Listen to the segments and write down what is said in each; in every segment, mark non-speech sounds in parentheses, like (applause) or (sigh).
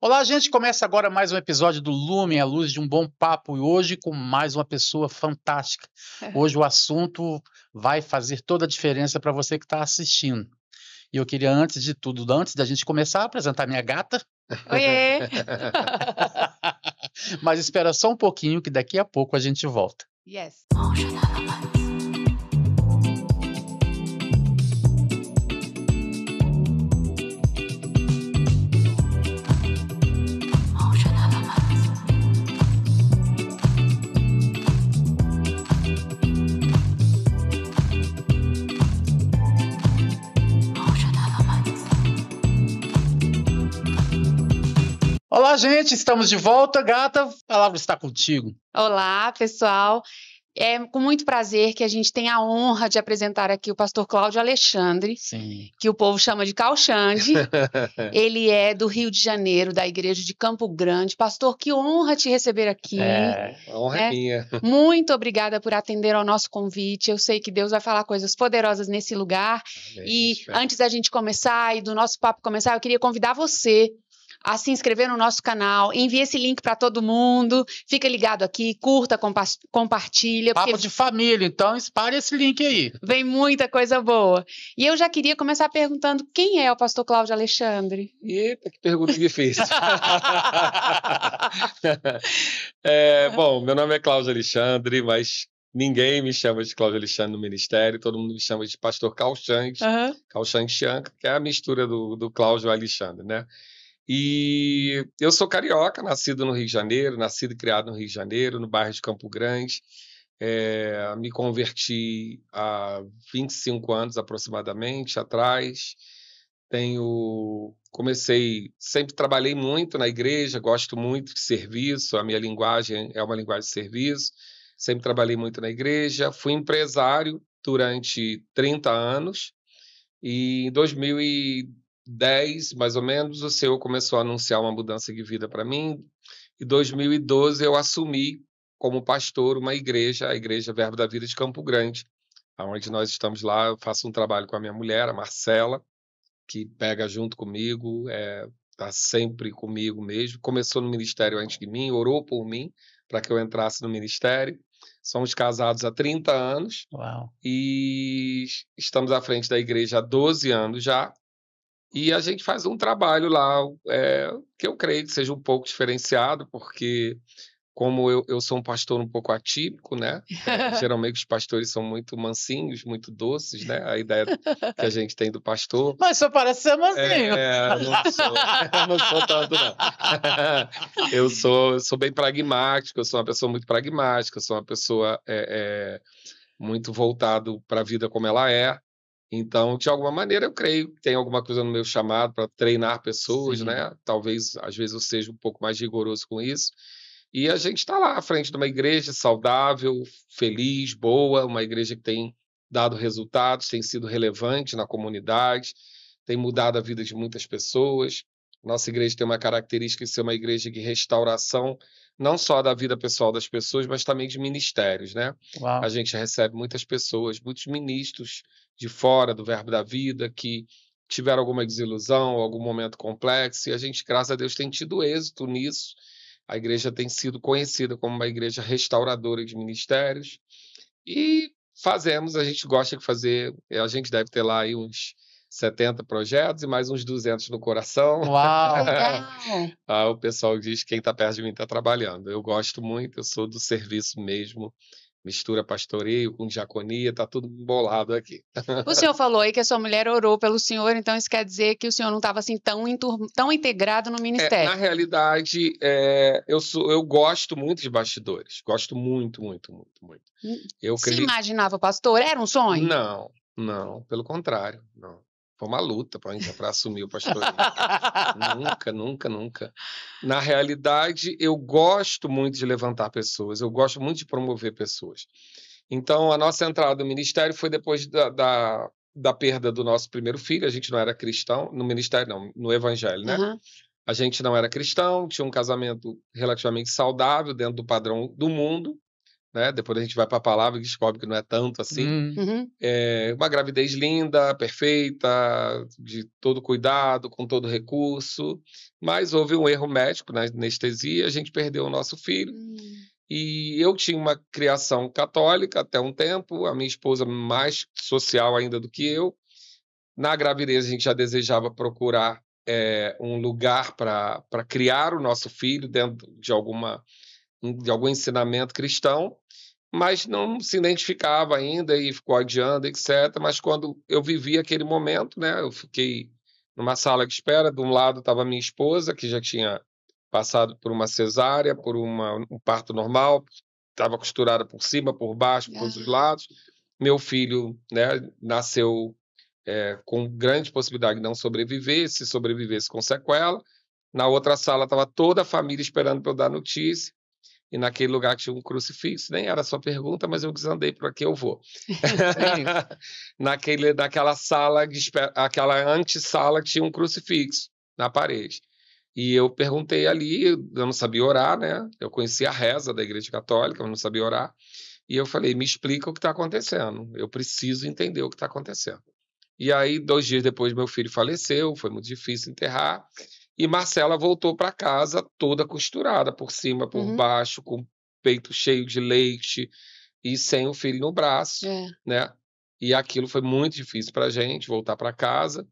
Olá, gente. Começa agora mais um episódio do Lumen, a luz de um bom papo, e hoje com mais uma pessoa fantástica. É. Hoje o assunto vai fazer toda a diferença para você que está assistindo. E eu queria, antes de tudo, antes da gente começar, apresentar minha gata. Oiê! (laughs) Mas espera só um pouquinho, que daqui a pouco a gente volta. Yes. Olá, gente, estamos de volta. Gata, a palavra está contigo. Olá, pessoal. É com muito prazer que a gente tem a honra de apresentar aqui o pastor Cláudio Alexandre, Sim. que o povo chama de Calxande. (laughs) Ele é do Rio de Janeiro, da igreja de Campo Grande. Pastor, que honra te receber aqui. É, honra é. Né? minha. (laughs) Muito obrigada por atender ao nosso convite. Eu sei que Deus vai falar coisas poderosas nesse lugar. Amém, e espero. antes da gente começar e do nosso papo começar, eu queria convidar você a se inscrever no nosso canal, envie esse link para todo mundo, fica ligado aqui, curta, compa compartilha. Papo porque... de família, então espalhe esse link aí. Vem muita coisa boa. E eu já queria começar perguntando quem é o pastor Cláudio Alexandre. Eita, que pergunta difícil. (laughs) é, bom, meu nome é Cláudio Alexandre, mas Ninguém me chama de Cláudio Alexandre no ministério, todo mundo me chama de pastor Calchang, uhum. Calchang que é a mistura do, do Cláudio Alexandre, né? E eu sou carioca, nascido no Rio de Janeiro, nascido e criado no Rio de Janeiro, no bairro de Campo Grande. É, me converti há 25 anos aproximadamente atrás. Tenho comecei, sempre trabalhei muito na igreja, gosto muito de serviço, a minha linguagem é uma linguagem de serviço. Sempre trabalhei muito na igreja, fui empresário durante 30 anos e em 2000 2010, mais ou menos, o senhor começou a anunciar uma mudança de vida para mim. Em 2012, eu assumi como pastor uma igreja, a Igreja Verbo da Vida de Campo Grande, onde nós estamos lá. Eu faço um trabalho com a minha mulher, a Marcela, que pega junto comigo, está é, tá sempre comigo mesmo. Começou no ministério antes de mim, orou por mim para que eu entrasse no ministério. Somos casados há 30 anos Uau. e estamos à frente da igreja há 12 anos já. E a gente faz um trabalho lá é, que eu creio que seja um pouco diferenciado, porque como eu, eu sou um pastor um pouco atípico, né? É, (laughs) geralmente os pastores são muito mansinhos, muito doces, né? A ideia que a gente tem do pastor. Mas só parece ser mansinho. É, não sou, (laughs) não sou tanto, não. (laughs) eu sou, sou bem pragmático, eu sou uma pessoa muito pragmática, eu sou uma pessoa é, é, muito voltado para a vida como ela é. Então, de alguma maneira, eu creio que tem alguma coisa no meu chamado para treinar pessoas, Sim. né? Talvez, às vezes, eu seja um pouco mais rigoroso com isso. E a gente está lá à frente de uma igreja saudável, feliz, boa, uma igreja que tem dado resultados, tem sido relevante na comunidade, tem mudado a vida de muitas pessoas. Nossa igreja tem uma característica de ser uma igreja de restauração, não só da vida pessoal das pessoas, mas também de ministérios, né? Uau. A gente recebe muitas pessoas, muitos ministros de fora do verbo da vida que tiveram alguma desilusão, algum momento complexo, e a gente, graças a Deus, tem tido êxito nisso. A igreja tem sido conhecida como uma igreja restauradora de ministérios. E fazemos, a gente gosta de fazer, a gente deve ter lá aí uns 70 projetos e mais uns 200 no coração. (laughs) Uau! ah, o pessoal diz que quem está perto de mim está trabalhando. Eu gosto muito, eu sou do serviço mesmo. Mistura pastoreio com diaconia, tá tudo bolado aqui. o senhor falou aí que a sua mulher orou pelo senhor, então isso quer dizer que o senhor não estava assim tão, tão integrado no é, ministério? É, na realidade, é, eu, sou, eu gosto muito de bastidores. Gosto muito, muito, muito, muito. Hum, eu Se cre... imaginava pastor? Era um sonho? Não, não, pelo contrário, não. Foi uma luta para assumir o pastor. (laughs) nunca, nunca, nunca. Na realidade, eu gosto muito de levantar pessoas, eu gosto muito de promover pessoas. Então, a nossa entrada no ministério foi depois da, da, da perda do nosso primeiro filho. A gente não era cristão, no ministério não, no evangelho, né? Uhum. A gente não era cristão, tinha um casamento relativamente saudável dentro do padrão do mundo né? Depois a gente vai para a palavra e descobre que não é tanto assim. Uhum. uhum. É uma gravidez linda, perfeita, de todo cuidado, com todo recurso, mas houve um erro médico na anestesia, a gente perdeu o nosso filho. Uhum. E eu tinha uma criação católica até um tempo, a minha esposa mais social ainda do que eu. Na gravidez a gente já desejava procurar é, um lugar para criar o nosso filho dentro de alguma de algum ensinamento cristão, mas não se identificava ainda e ficou adiando, etc. Mas quando eu vivi aquele momento, né, eu fiquei numa sala de espera, de um lado estava minha esposa, que já tinha passado por uma cesárea, por uma, um parto normal, estava costurada por cima, por baixo, por todos os lados. Meu filho né, nasceu é, com grande possibilidade de não sobreviver, se sobrevivesse com sequela. Na outra sala estava toda a família esperando para eu dar notícia e naquele lugar tinha um crucifixo, nem era a sua pergunta, mas eu desandei para que eu vou. (laughs) É (laughs) naquele, naquela sala, de, aquela antessala tinha um crucifixo na parede. E eu perguntei ali, eu não sabia orar, né? Eu conhecia a reza da Igreja Católica, mas não sabia orar. E eu falei, me explica o que está acontecendo. Eu preciso entender o que está acontecendo. E aí, dois dias depois, meu filho faleceu, foi muito difícil enterrar. E Marcela voltou para casa toda costurada, por cima, por uhum. baixo, com o peito cheio de leite e sem o filho no braço, é. né? E aquilo foi muito difícil para gente voltar para casa.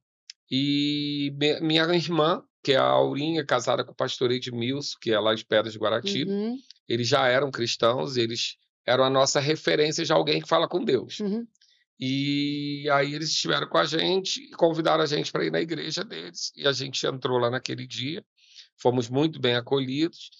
E minha irmã, que é a Aurinha, casada com o pastor Edmilson, que é lá de Pedras de Guaratiba, uhum. eles já eram cristãos, eles eram a nossa referência de alguém que fala com Deus. Uhum. E aí eles estiveram com a gente e convidaram a gente para ir na igreja deles. E a gente entrou lá naquele dia, fomos muito bem acolhidos.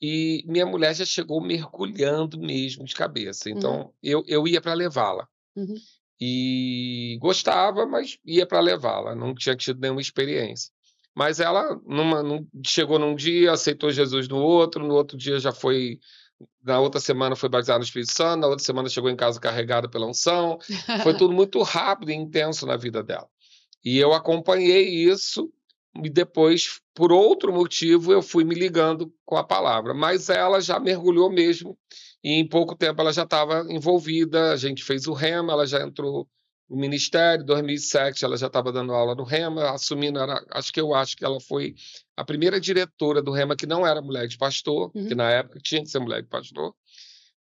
E minha mulher já chegou mergulhando mesmo de cabeça. Então uhum. eu, eu ia para levá-la. Uhum. E gostava, mas ia para levá-la. Não tinha tido nenhuma experiência. Mas ela numa, num, chegou num dia, aceitou Jesus no outro, no outro dia já foi na outra semana foi batizado no Espírito Santo, na outra semana chegou em casa carregada pela unção. Foi tudo (laughs) muito rápido e intenso na vida dela. E eu acompanhei isso e depois, por outro motivo, eu fui me ligando com a palavra. Mas ela já mergulhou mesmo e em pouco tempo ela já estava envolvida. A gente fez o rema, ela já entrou o ministério, 2007 ela já estava dando aula no Rema, assumindo, era, acho que eu acho que ela foi a primeira diretora do Rema que não era mulher de pastor, uhum. que na época tinha que ser mulher de pastor,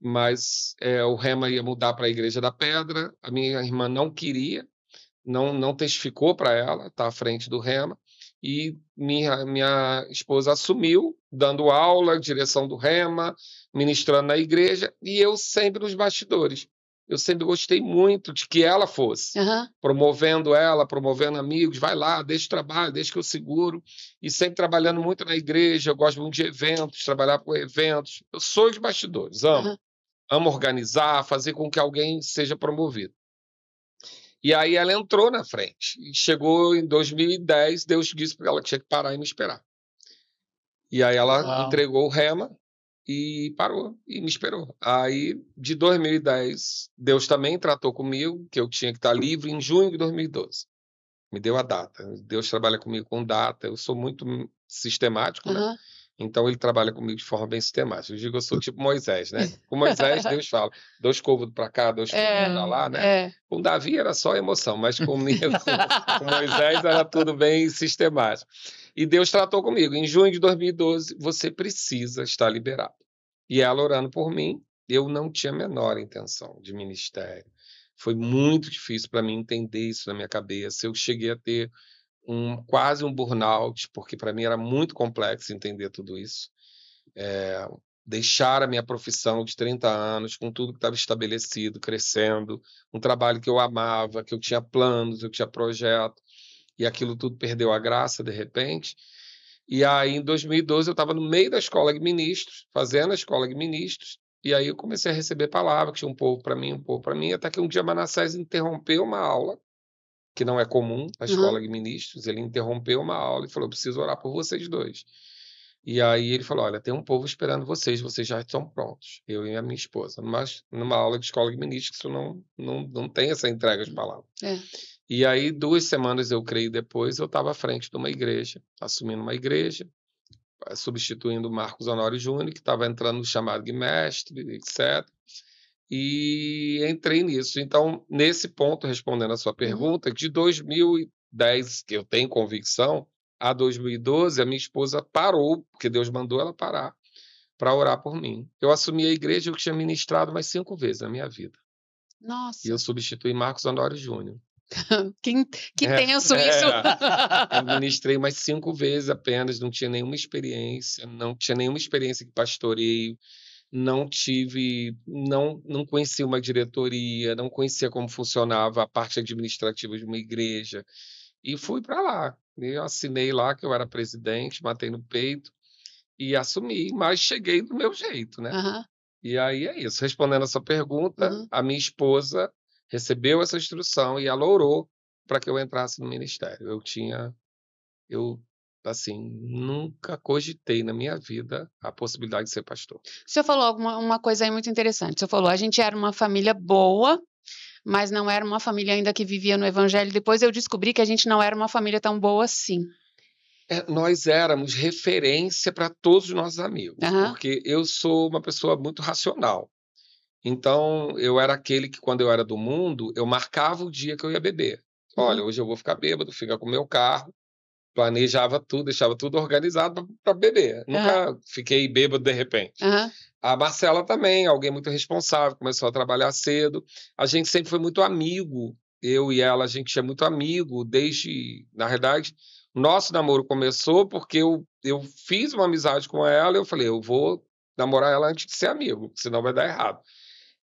mas é, o Rema ia mudar para a Igreja da Pedra, a minha irmã não queria, não, não testificou para ela, está à frente do Rema, e minha, minha esposa assumiu, dando aula, direção do Rema, ministrando na igreja, e eu sempre nos bastidores eu sempre gostei muito de que ela fosse, uhum. promovendo ela, promovendo amigos, vai lá, deixa o trabalho, deixa que eu seguro, e sempre trabalhando muito na igreja, eu gosto muito de eventos, trabalhar com eventos, eu sou de bastidores, amo, uhum. amo organizar, fazer com que alguém seja promovido. E aí ela entrou na frente, e chegou em 2010, Deus disse para ela que tinha que parar e me esperar. E aí ela Uau. entregou o rema, e parou e me esperou. Aí, de 2010, Deus também tratou comigo que eu tinha que estar livre em junho de 2012. Me deu a data. Deus trabalha comigo com data. Eu sou muito sistemático, uhum. né? Então ele trabalha comigo de forma bem sistemática. Eu digo, eu sou tipo Moisés, né? Com Moisés, Deus (laughs) fala, dois côvados para cá, dois é, para lá, né? É. Com Davi era só emoção, mas comigo, (laughs) com Moisés era tudo bem sistemático. E Deus tratou comigo. Em junho de 2012, você precisa estar liberado. E ela orando por mim, eu não tinha a menor intenção de ministério. Foi muito difícil para mim entender isso na minha cabeça. Eu cheguei a ter um, quase um burnout, porque para mim era muito complexo entender tudo isso. É, deixar a minha profissão de 30 anos, com tudo que estava estabelecido, crescendo, um trabalho que eu amava, que eu tinha planos, eu tinha projeto, e aquilo tudo perdeu a graça de repente. E aí, em 2012, eu estava no meio da escola de ministros, fazendo a escola de ministros, e aí eu comecei a receber palavras, tinha um povo para mim, um povo para mim, até que um dia Manassés interrompeu uma aula, que não é comum na uhum. escola uhum. de ministros, ele interrompeu uma aula e falou, preciso orar por vocês dois. E aí ele falou, olha, tem um povo esperando vocês, vocês já estão prontos, eu e a minha esposa. Mas numa aula de escola de ministros, não, não, não tem essa entrega de hum. palavras. É. E aí, duas semanas, eu creio depois, eu estava à frente de uma igreja, assumindo uma igreja, eh, substituindo Marcos Honório Júnior, que estava entrando no chamado de mestre, etc. E entrei nisso. Então, nesse ponto, respondendo a sua uhum. pergunta, de 2010, que eu tenho convicção, a 2012, a minha esposa parou, porque Deus mandou ela parar para orar por mim. Eu assumi a igreja, eu tinha ministrado mais cinco vezes na minha vida. Nossa. E eu substituí Marcos Honório Júnior. (laughs) Quem, que é, tenso é, isso! (laughs) eu (laughs) ministrei umas cinco vezes apenas, não tinha nenhuma experiência, não tinha nenhuma experiência de pastoreio, não tive, não, não conhecia uma diretoria, não conhecia como funcionava a parte administrativa de uma igreja. E fui para lá. Eu assinei lá que eu era presidente, matei no peito e assumi, mas cheguei do meu jeito, né? Uhum. E aí é isso. Respondendo a sua pergunta, uhum. a minha esposa recebeu essa instrução e ela orou para que eu entrasse no ministério. Eu tinha, eu assim, nunca cogitei na minha vida a possibilidade de ser pastor. O senhor falou alguma, uma coisa aí muito interessante. O senhor falou, a gente era uma família boa, mas não era uma família ainda que vivia no evangelho. Depois eu descobri que a gente não era uma família tão boa assim. É, nós éramos referência para todos os nossos amigos, uhum. porque eu sou uma pessoa muito racional. Então, eu era aquele que, quando eu era do mundo, eu marcava o dia que eu ia beber. Olha, uhum. hoje eu vou ficar bêbado, fica com o meu carro. Planejava tudo, deixava tudo organizado para beber. Nunca uhum. fiquei bêbado de repente. Uhum. A Marcela também, alguém muito responsável, começou a trabalhar cedo. A gente sempre foi muito amigo. Eu e ela, a gente é muito amigo desde, na verdade, nosso namoro começou porque eu, eu fiz uma amizade com ela e eu falei, eu vou namorar ela antes de ser amigo, senão vai dar errado.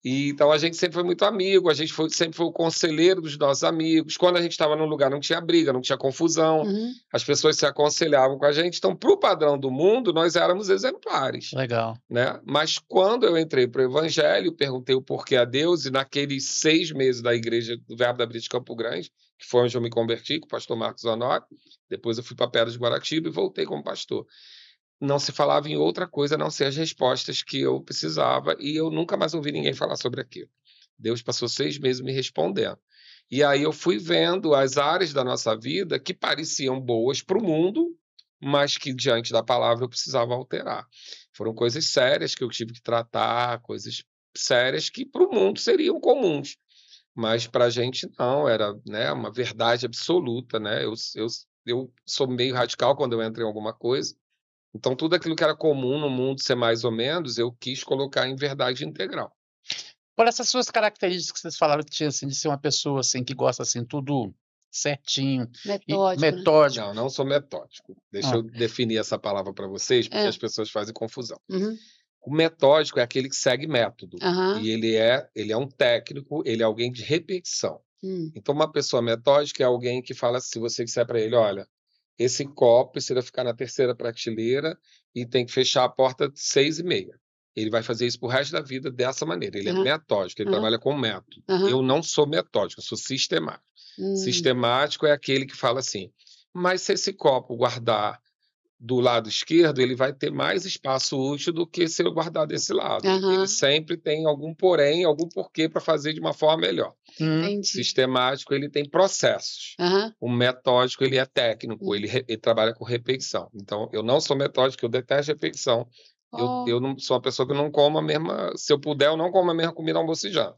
E, então a gente sempre foi muito amigo, a gente foi, sempre foi o conselheiro dos nossos amigos. Quando a gente estava num lugar não tinha briga, não tinha confusão, uhum. as pessoas se aconselhavam com a gente. Então, para o padrão do mundo, nós éramos exemplares. Legal. Né? Mas quando eu entrei para o Evangelho, perguntei o porquê a Deus, e naqueles seis meses da igreja do Verbo da Brita de Campo Grande, que foi onde eu me converti, com o pastor Marcos Honório, depois eu fui para Pedras de Guaratiba e voltei como pastor não se falava em outra coisa a não ser as respostas que eu precisava e eu nunca mais ouvi ninguém uhum. falar sobre aquilo. Deus passou seis meses me respondendo. E aí eu fui vendo as áreas da nossa vida que pareciam boas para o mundo, mas que diante da palavra eu precisava alterar. Foram coisas sérias que eu tive que tratar, coisas sérias que para o mundo seriam comuns, mas para a gente não, era né, uma verdade absoluta. Né? Eu, eu, eu sou meio radical quando eu entro em alguma coisa, então, tudo aquilo que era comum no mundo ser mais ou menos, eu quis colocar em verdade integral. Por essas suas características que vocês falaram, tinha assim, de ser uma pessoa assim que gosta assim tudo certinho, metódico. E né? metódico. Não, não sou metódico. Deixa ah. eu definir essa palavra para vocês, porque é. as pessoas fazem confusão. Uhum. O metódico é aquele que segue método uhum. e ele é ele é um técnico, ele é alguém de repetição. Hum. Então, uma pessoa metódica é alguém que fala se você disser para ele, olha, esse copo precisa ficar na terceira prateleira e tem que fechar a porta seis e meia. Ele vai fazer isso pro resto da vida dessa maneira. Ele é uhum. é metódico, ele uhum. trabalha com método. Uhum. Eu não sou metódico, eu sou sistemático. Hum. Sistemático é aquele que fala assim: mas se esse copo guardar do lado esquerdo, ele vai ter mais espaço útil do que se eu guardar desse lado. Uhum. Ele sempre tem algum porém, algum porquê para fazer de uma forma melhor. Hum. Sistemático, ele tem processos. Uhum. O metódico, ele é técnico, ele, ele, trabalha com repetição. Então, eu não sou metódico, eu detesto repetição. Oh. Eu, eu não sou uma pessoa que não como a mesma... Se eu puder, eu não como a mesma comida almoço e janta.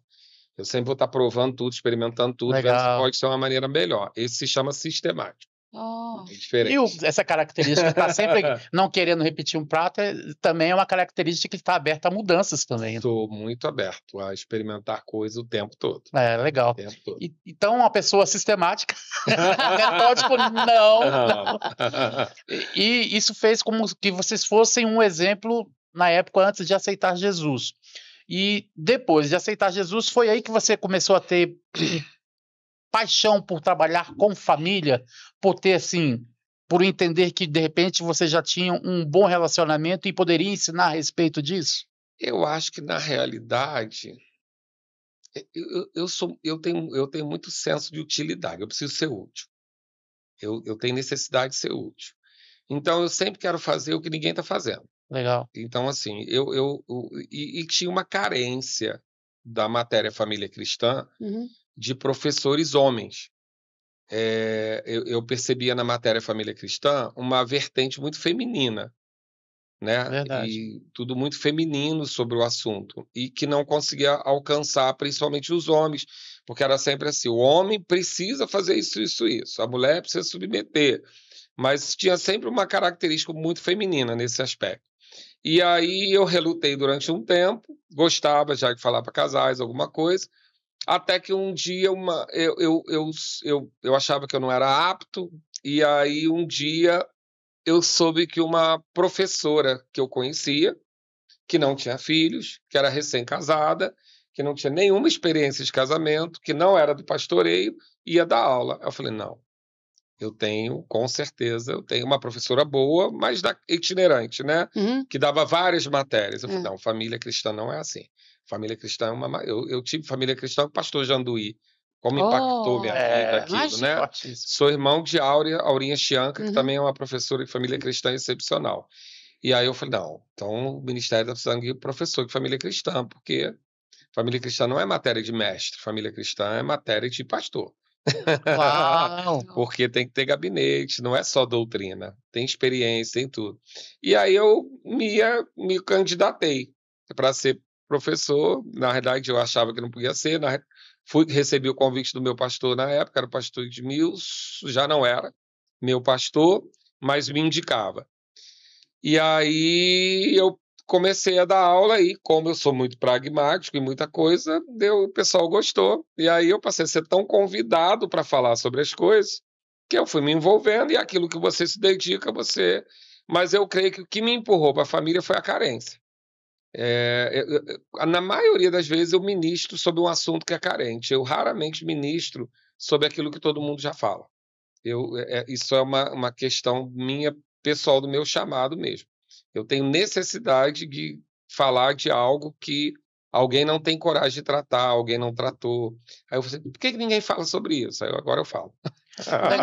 Eu sempre vou estar provando tudo, experimentando tudo, Legal. vendo se pode ser uma maneira melhor. Esse se chama sistemático. Oh. É diferente. E o, essa característica de tá estar sempre (laughs) não querendo repetir um prato é, também é uma característica que está aberta a mudanças também. Estou né? muito aberto a experimentar coisas o tempo todo. É, legal. Todo. E, então, uma pessoa sistemática, metódico, (laughs) não. não. e isso fez como que vocês fossem um exemplo na época antes de aceitar Jesus. E depois de aceitar Jesus, foi aí que você começou a ter paixão por trabalhar com família, por ter assim, por entender que de repente você já tinha um bom relacionamento e poderia ensinar a respeito disso? Eu acho que na realidade eu, eu, sou, eu, tenho, eu tenho muito senso de utilidade, eu preciso ser útil. Eu, eu tenho necessidade de ser útil. Então eu sempre quero fazer o que ninguém está fazendo. Legal. Então, assim, eu, eu, eu e, e, tinha uma carência da matéria família cristã uhum de professores homens. É, eu, eu, percebia na matéria Família Cristã uma vertente muito feminina, né? Verdade. E tudo muito feminino sobre o assunto e que não conseguia alcançar principalmente os homens, porque era sempre assim: o homem precisa fazer isso, isso, isso, a mulher precisa submeter, mas tinha sempre uma característica muito feminina nesse aspecto. E aí eu relutei durante um tempo, gostava já de falar para casais alguma coisa, até que um dia uma, eu, eu, eu, eu, eu achava que eu não era apto, e aí um dia eu soube que uma professora que eu conhecia, que não tinha filhos, que era recém-casada, que não tinha nenhuma experiência de casamento, que não era do pastoreio, ia dar aula. Eu falei, não, eu tenho, com certeza, eu tenho uma professora boa, mas da, itinerante, né? Uhum. Que dava várias matérias. Eu falei, uhum. não, família cristã não é assim. Família cristã é uma. Eu, eu tive família cristã com o pastor Janduí. Como oh, impactou minha oh, é, vida aquilo, né? Fortíssimo. Sou irmão de Áurea, Aurinha Chianca, uhum. que também é uma professora de família cristã excepcional. E aí eu falei, não, então o Ministério da sangue professor de família cristã, porque família cristã não é matéria de mestre, família cristã é matéria de pastor. (laughs) porque tem que ter gabinete, não é só doutrina, tem experiência, tem tudo. E aí eu me, eh, me candidatei para ser professor. Na verdade, eu achava que não podia ser. Na... Fui recebi o convite do meu pastor na época, era o pastor Edmilson, já não era meu pastor, mas me indicava. E aí eu comecei a dar aula e como eu sou muito pragmático e muita coisa, deu, o pessoal gostou. E aí eu passei a ser tão convidado para falar sobre as coisas que eu fui me envolvendo e aquilo que você se dedica, você... Mas eu creio que o que me empurrou para a família foi a carência. É, eu, na maioria das vezes eu ministro sobre um assunto que é carente. Eu raramente ministro sobre aquilo que todo mundo já fala. Eu, é, é, isso é uma, uma questão minha pessoal do meu chamado mesmo. Eu tenho necessidade de falar de algo que alguém não tem coragem de tratar, alguém não tratou. Aí eu falei, assim, por que ninguém fala sobre isso? Aí eu, agora eu falo.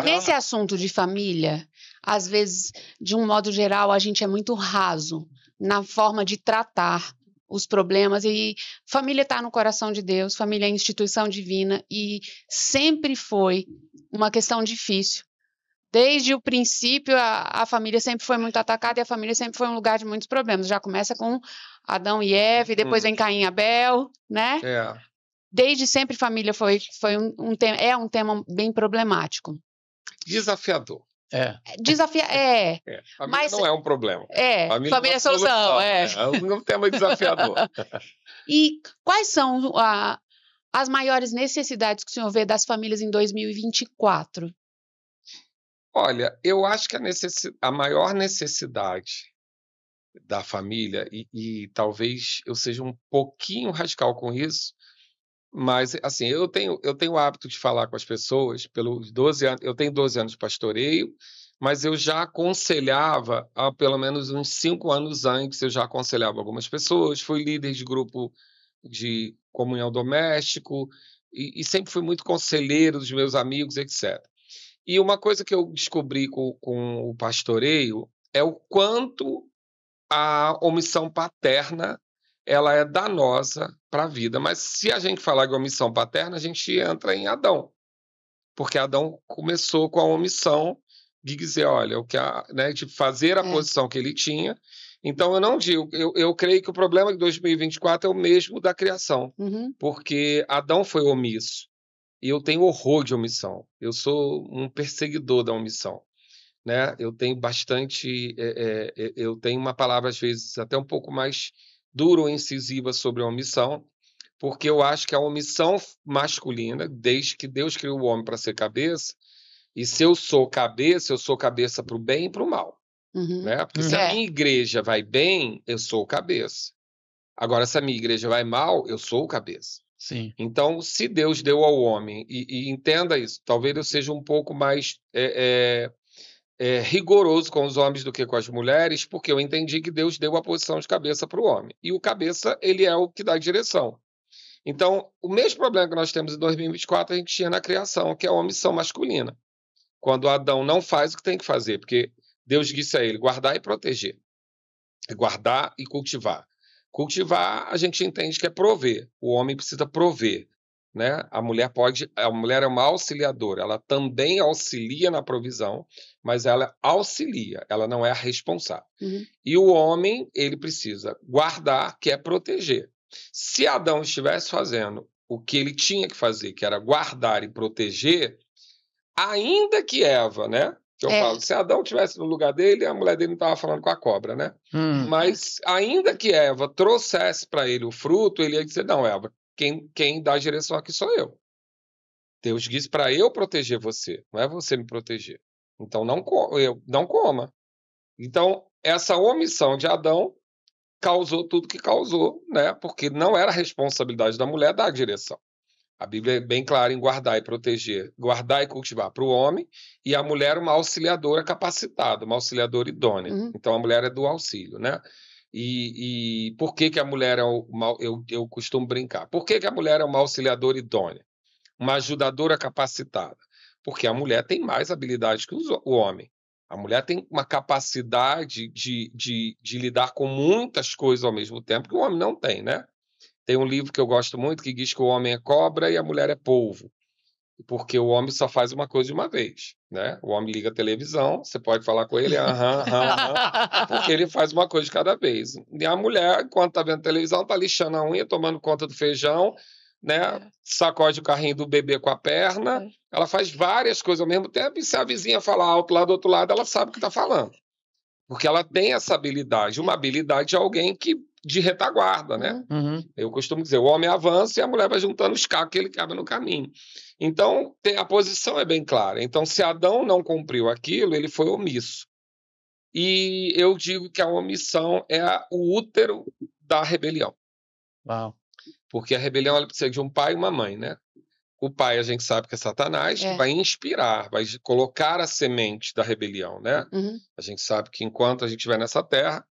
Nesse assunto de família, às vezes, de um modo geral, a gente é muito raso na forma de tratar os problemas e família está no coração de Deus, família é instituição divina e sempre foi uma questão difícil. Desde o princípio, a, a, família sempre foi muito atacada e a família sempre foi um lugar de muitos problemas. Já começa com Adão e Eva, e depois hum. vem Caim e Abel, né? É. Desde sempre, família foi, foi um, um tema, é um tema bem problemático. Desafiador. É. Desafia é. é. Família mas não é um problema. É. Família, é família é, solução. solução. É. é, é, é um tema desafiador. (laughs) e quais são a, ah, as maiores necessidades que o senhor vê das famílias em 2024? Olha, eu acho que a, necessi a maior necessidade da família, e, e talvez eu seja um pouquinho radical com isso, mas, assim, eu tenho, eu tenho o hábito de falar com as pessoas pelos 12 anos. Eu tenho 12 anos de pastoreio, mas eu já aconselhava há pelo menos uns cinco anos antes, eu já aconselhava algumas pessoas, fui líder de grupo de comunhão doméstico e, e sempre fui muito conselheiro dos meus amigos, etc. E uma coisa que eu descobri com, com o pastoreio é o quanto a omissão paterna ela é danosa para a vida. Mas se a gente falar de é omissão paterna, a gente entra em Adão. Porque Adão começou com a omissão de dizer, olha, o que a, né, de fazer a é. posição que ele tinha. Então eu não digo, eu, eu creio que o problema de 2024 é o mesmo da criação, uhum. porque Adão foi omisso. E eu tenho horror de omissão. Eu sou um perseguidor da omissão. Né? Eu tenho bastante, é, é, é eu tenho uma palavra às vezes até um pouco mais dura ou incisiva sobre a omissão, porque eu acho que a omissão masculina, desde que Deus criou o homem para ser cabeça, e se eu sou cabeça, eu sou cabeça para o bem e para o mal. Uhum. Né? Porque uhum. se a é. minha igreja vai bem, eu sou cabeça. Agora, se a minha igreja vai mal, eu sou cabeça. Sim. Então, se Deus deu ao homem, e, e entenda isso, talvez eu seja um pouco mais é, é, é, rigoroso com os homens do que com as mulheres, porque eu entendi que Deus deu a posição de cabeça para o homem. E o cabeça, ele é o que dá a direção. Então, o mesmo problema que nós temos em 2024, a gente tinha na criação, que é a omissão masculina. Quando Adão não faz o que tem que fazer, porque Deus disse a ele guardar e proteger. É guardar e cultivar. Cultivar, a gente entende que é prover. O homem precisa prover né? A mulher pode, a mulher é uma auxiliadora, ela também auxilia na provisão, mas ela auxilia, ela não é a responsável. Uhum. E o homem, ele precisa guardar, que é proteger. Se Adão estivesse fazendo o que ele tinha que fazer, que era guardar e proteger, ainda que Eva, né? Que eu é. falo, se Adão estivesse no lugar dele, a mulher dele não estava falando com a cobra, né? Hum. Mas ainda que Eva trouxesse para ele o fruto, ele ia dizer: Não, Eva, quem, quem dá a direção aqui sou eu. Deus disse para eu proteger você, não é você me proteger. Então não, eu, não coma. Então essa omissão de Adão causou tudo que causou, né? Porque não era responsabilidade da mulher dar a direção. A Bíblia é bem clara em guardar e proteger, guardar e cultivar para o homem e a mulher uma auxiliadora capacitada, uma auxiliadora idônea. Uhum. Então a mulher é do auxílio, né? E, e por que, que a mulher é o mal? Eu, eu costumo brincar. Por que, que a mulher é uma auxiliadora idônea? Uma ajudadora capacitada? Porque a mulher tem mais habilidade que o homem. A mulher tem uma capacidade de, de, de lidar com muitas coisas ao mesmo tempo que o homem não tem, né? Tem um livro que eu gosto muito que diz que o homem é cobra e a mulher é polvo porque o homem só faz uma coisa de uma vez, né? O homem liga a televisão, você pode falar com ele, aham, aham, aham, porque ele faz uma coisa de cada vez. E a mulher, enquanto tá vendo televisão, tá lixando a unha, tomando conta do feijão, né? É. Sacode o carrinho do bebê com a perna, é. ela faz várias coisas ao mesmo tempo, e se a vizinha falar alto lá do outro lado, ela sabe o que tá falando. Porque ela tem essa habilidade, uma habilidade de é alguém que de retaguarda, né? Uhum. uhum. Eu costumo dizer, o homem avança e a mulher vai juntando os cacos que ele cabe no caminho. Então, a posição é bem clara. Então, se Adão não cumpriu aquilo, ele foi omisso. E eu digo que a omissão é o útero da rebelião. Uau. Porque a rebelião ela precisa de um pai e uma mãe, né? O pai a gente sabe que é Satanás, é. que vai inspirar, vai colocar a semente da rebelião, né? Uhum. A gente sabe que enquanto a gente estiver nessa terra,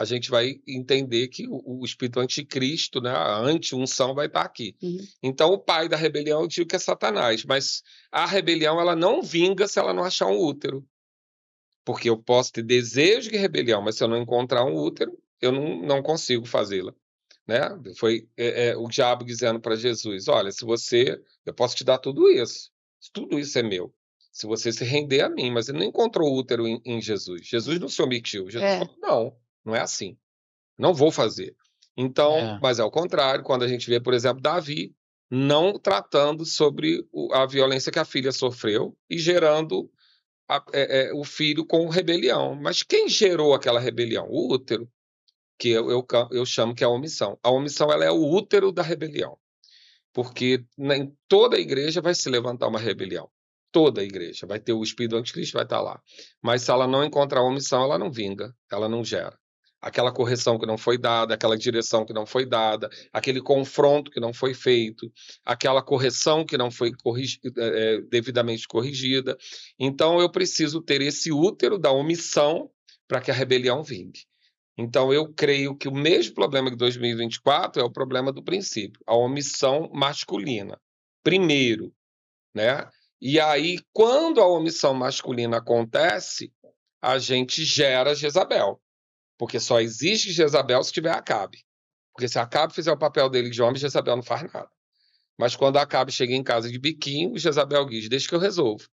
a gente vai entender que o, o espírito anticristo, né, a anti-unção, vai estar tá aqui. Uhum. Então, o pai da rebelião eu digo que é Satanás, mas a rebelião ela não vinga se ela não achar um útero. Porque eu posso ter desejo de rebelião, mas se eu não encontrar um útero, eu não, não consigo fazê-la. Né? Foi é, é, o diabo dizendo para Jesus: Olha, se você, eu posso te dar tudo isso, tudo isso é meu, se você se render a mim. Mas ele não encontrou útero em, em Jesus. Jesus não se omitiu. Jesus é. falou: Não, não é assim. Não vou fazer. Então, é. mas é o contrário, quando a gente vê, por exemplo, Davi não tratando sobre a violência que a filha sofreu e gerando a, é, é, o filho com rebelião. Mas quem gerou aquela rebelião? O útero, que eu, eu, eu chamo que é a omissão. A omissão ela é o útero da rebelião, porque em toda a igreja vai se levantar uma rebelião. Toda a igreja vai ter o espírito anticristo, vai estar lá. Mas se ela não encontrar a omissão, ela não vinga, ela não gera aquela correção que não foi dada, aquela direção que não foi dada, aquele confronto que não foi feito, aquela correção que não foi corrigi é, devidamente corrigida. Então eu preciso ter esse útero da omissão para que a rebelião vingue. Então eu creio que o mesmo problema de 2024 é o problema do princípio, a omissão masculina. Primeiro, né? E aí quando a omissão masculina acontece, a gente gera Jezabel. Porque só existe Jezabel se tiver Acabe. Porque se Acabe fizer o papel dele de homem, Jezabel não faz nada. Mas quando Acabe chega em casa de biquinho, Jezabel diz: Deixa que eu resolvo.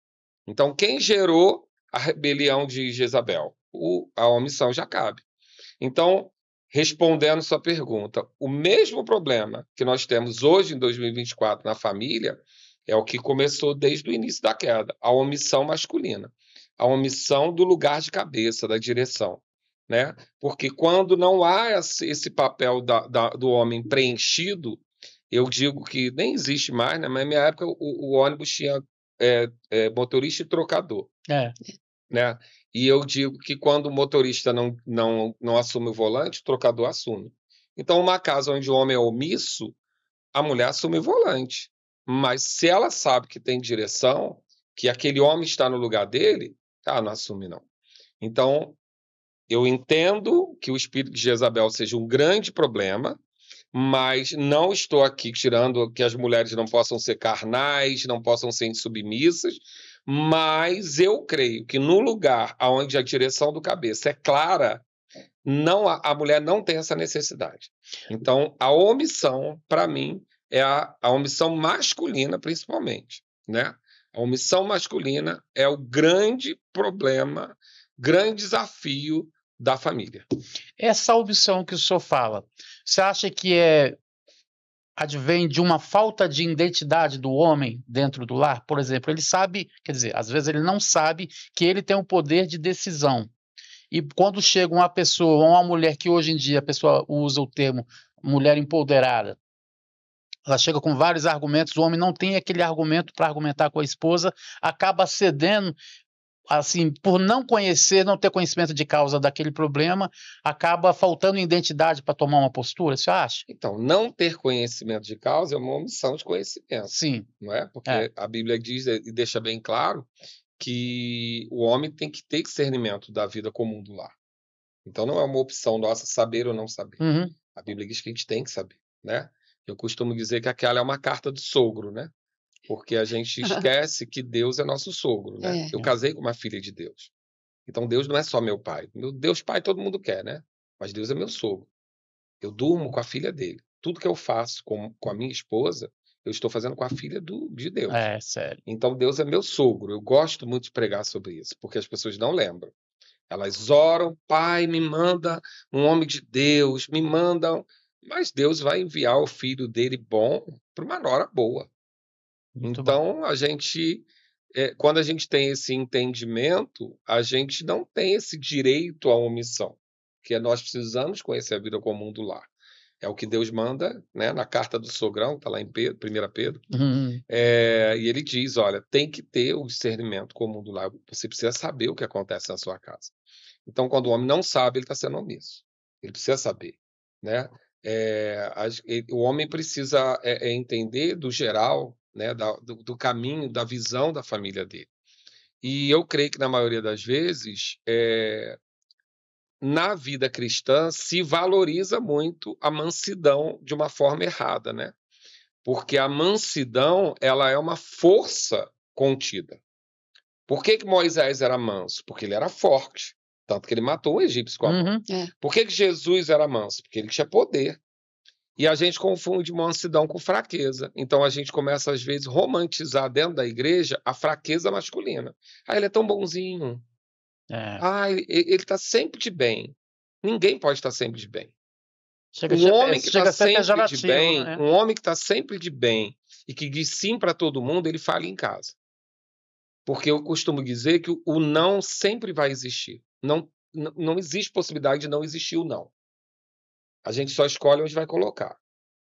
Então, quem gerou a rebelião de Jezabel? O, a omissão de Acabe. Então, respondendo sua pergunta, o mesmo problema que nós temos hoje em 2024 na família é o que começou desde o início da queda, a omissão masculina, a omissão do lugar de cabeça, da direção. Né? Porque quando não há esse papel da, da, do homem preenchido, eu digo que nem existe mais, né? mas na minha época o, o ônibus tinha é, é, motorista e trocador. É. Né? E eu digo que quando o motorista não, não, não assume o volante, o trocador assume. Então, uma casa onde o homem é omisso, a mulher assume o volante. Mas se ela sabe que tem direção, que aquele homem está no lugar dele, ah, não assume não. Então, eu entendo que o espírito de Jezabel seja um grande problema, mas não estou aqui tirando que as mulheres não possam ser carnais, não possam ser submissas, mas eu creio que no lugar onde a direção do cabeça é clara, não a, a mulher não tem essa necessidade. Então, a omissão, para mim, é a, a omissão masculina, principalmente. Né? A omissão masculina é o grande problema, grande desafio da família. Essa opção que o senhor fala, você acha que é advém de uma falta de identidade do homem dentro do lar? Por exemplo, ele sabe, quer dizer, às vezes ele não sabe que ele tem o um poder de decisão. E quando chega uma pessoa, uma mulher que hoje em dia a pessoa usa o termo mulher empoderada, ela chega com vários argumentos, o homem não tem aquele argumento para argumentar com a esposa, acaba cedendo assim, por não conhecer, não ter conhecimento de causa daquele problema, acaba faltando identidade para tomar uma postura, você acha? Então, não ter conhecimento de causa é uma omissão de conhecimento. Sim. Não é? Porque é. a Bíblia diz e deixa bem claro que o homem tem que ter discernimento da vida comum do lar. Então, não é uma opção nossa saber ou não saber. Uhum. A Bíblia diz que a gente tem que saber, né? Eu costumo dizer que aquela é uma carta do sogro, né? Porque a gente (laughs) esquece que Deus é nosso sogro, né? É. Eu casei com uma filha de Deus. Então Deus não é só meu pai. Meu Deus pai todo mundo quer, né? Mas Deus é meu sogro. Eu durmo com a filha dele. Tudo que eu faço com, com a minha esposa, eu estou fazendo com a filha do, de Deus. É, sério. Então Deus é meu sogro. Eu gosto muito de pregar sobre isso, porque as pessoas não lembram. Elas oram, pai, me manda um homem de Deus, me mandam. Mas Deus vai enviar o filho dele bom para uma nora boa. Muito então, bom. a gente, é, quando a gente tem esse entendimento, a gente não tem esse direito à omissão, que é nós precisamos conhecer a vida comum do lar. É o que Deus manda, né, na carta do sogrão, está lá em Pedro, 1 Pedro. Uhum. É, e ele diz: olha, tem que ter o discernimento comum do lar, você precisa saber o que acontece na sua casa. Então, quando o homem não sabe, ele está sendo omisso. Ele precisa saber. Né? É, eh, a, ele, o homem precisa é, é entender do geral né, da, do, do, caminho, da visão da família dele. E eu creio que, na maioria das vezes, é, na vida cristã, se valoriza muito a mansidão de uma forma errada, né? Porque a mansidão ela é uma força contida. Por que, que Moisés era manso? Porque ele era forte. Tanto que ele matou o egípcio com a mão. Uhum, é. Por que, que Jesus era manso? Porque ele tinha poder. E a gente confunde mansidão com fraqueza. Então a gente começa, às vezes, romantizar dentro da igreja a fraqueza masculina. Ah, ele é tão bonzinho. É. Ah, ele está sempre de bem. Ninguém pode estar sempre de bem. Chega, um é, homem que está sempre de bem, né? um homem que está sempre de bem e que diz sim para todo mundo, ele fala em casa. Porque eu costumo dizer que o não sempre vai existir. Não, não existe possibilidade de não existir o não. A gente só escolhe onde vai colocar.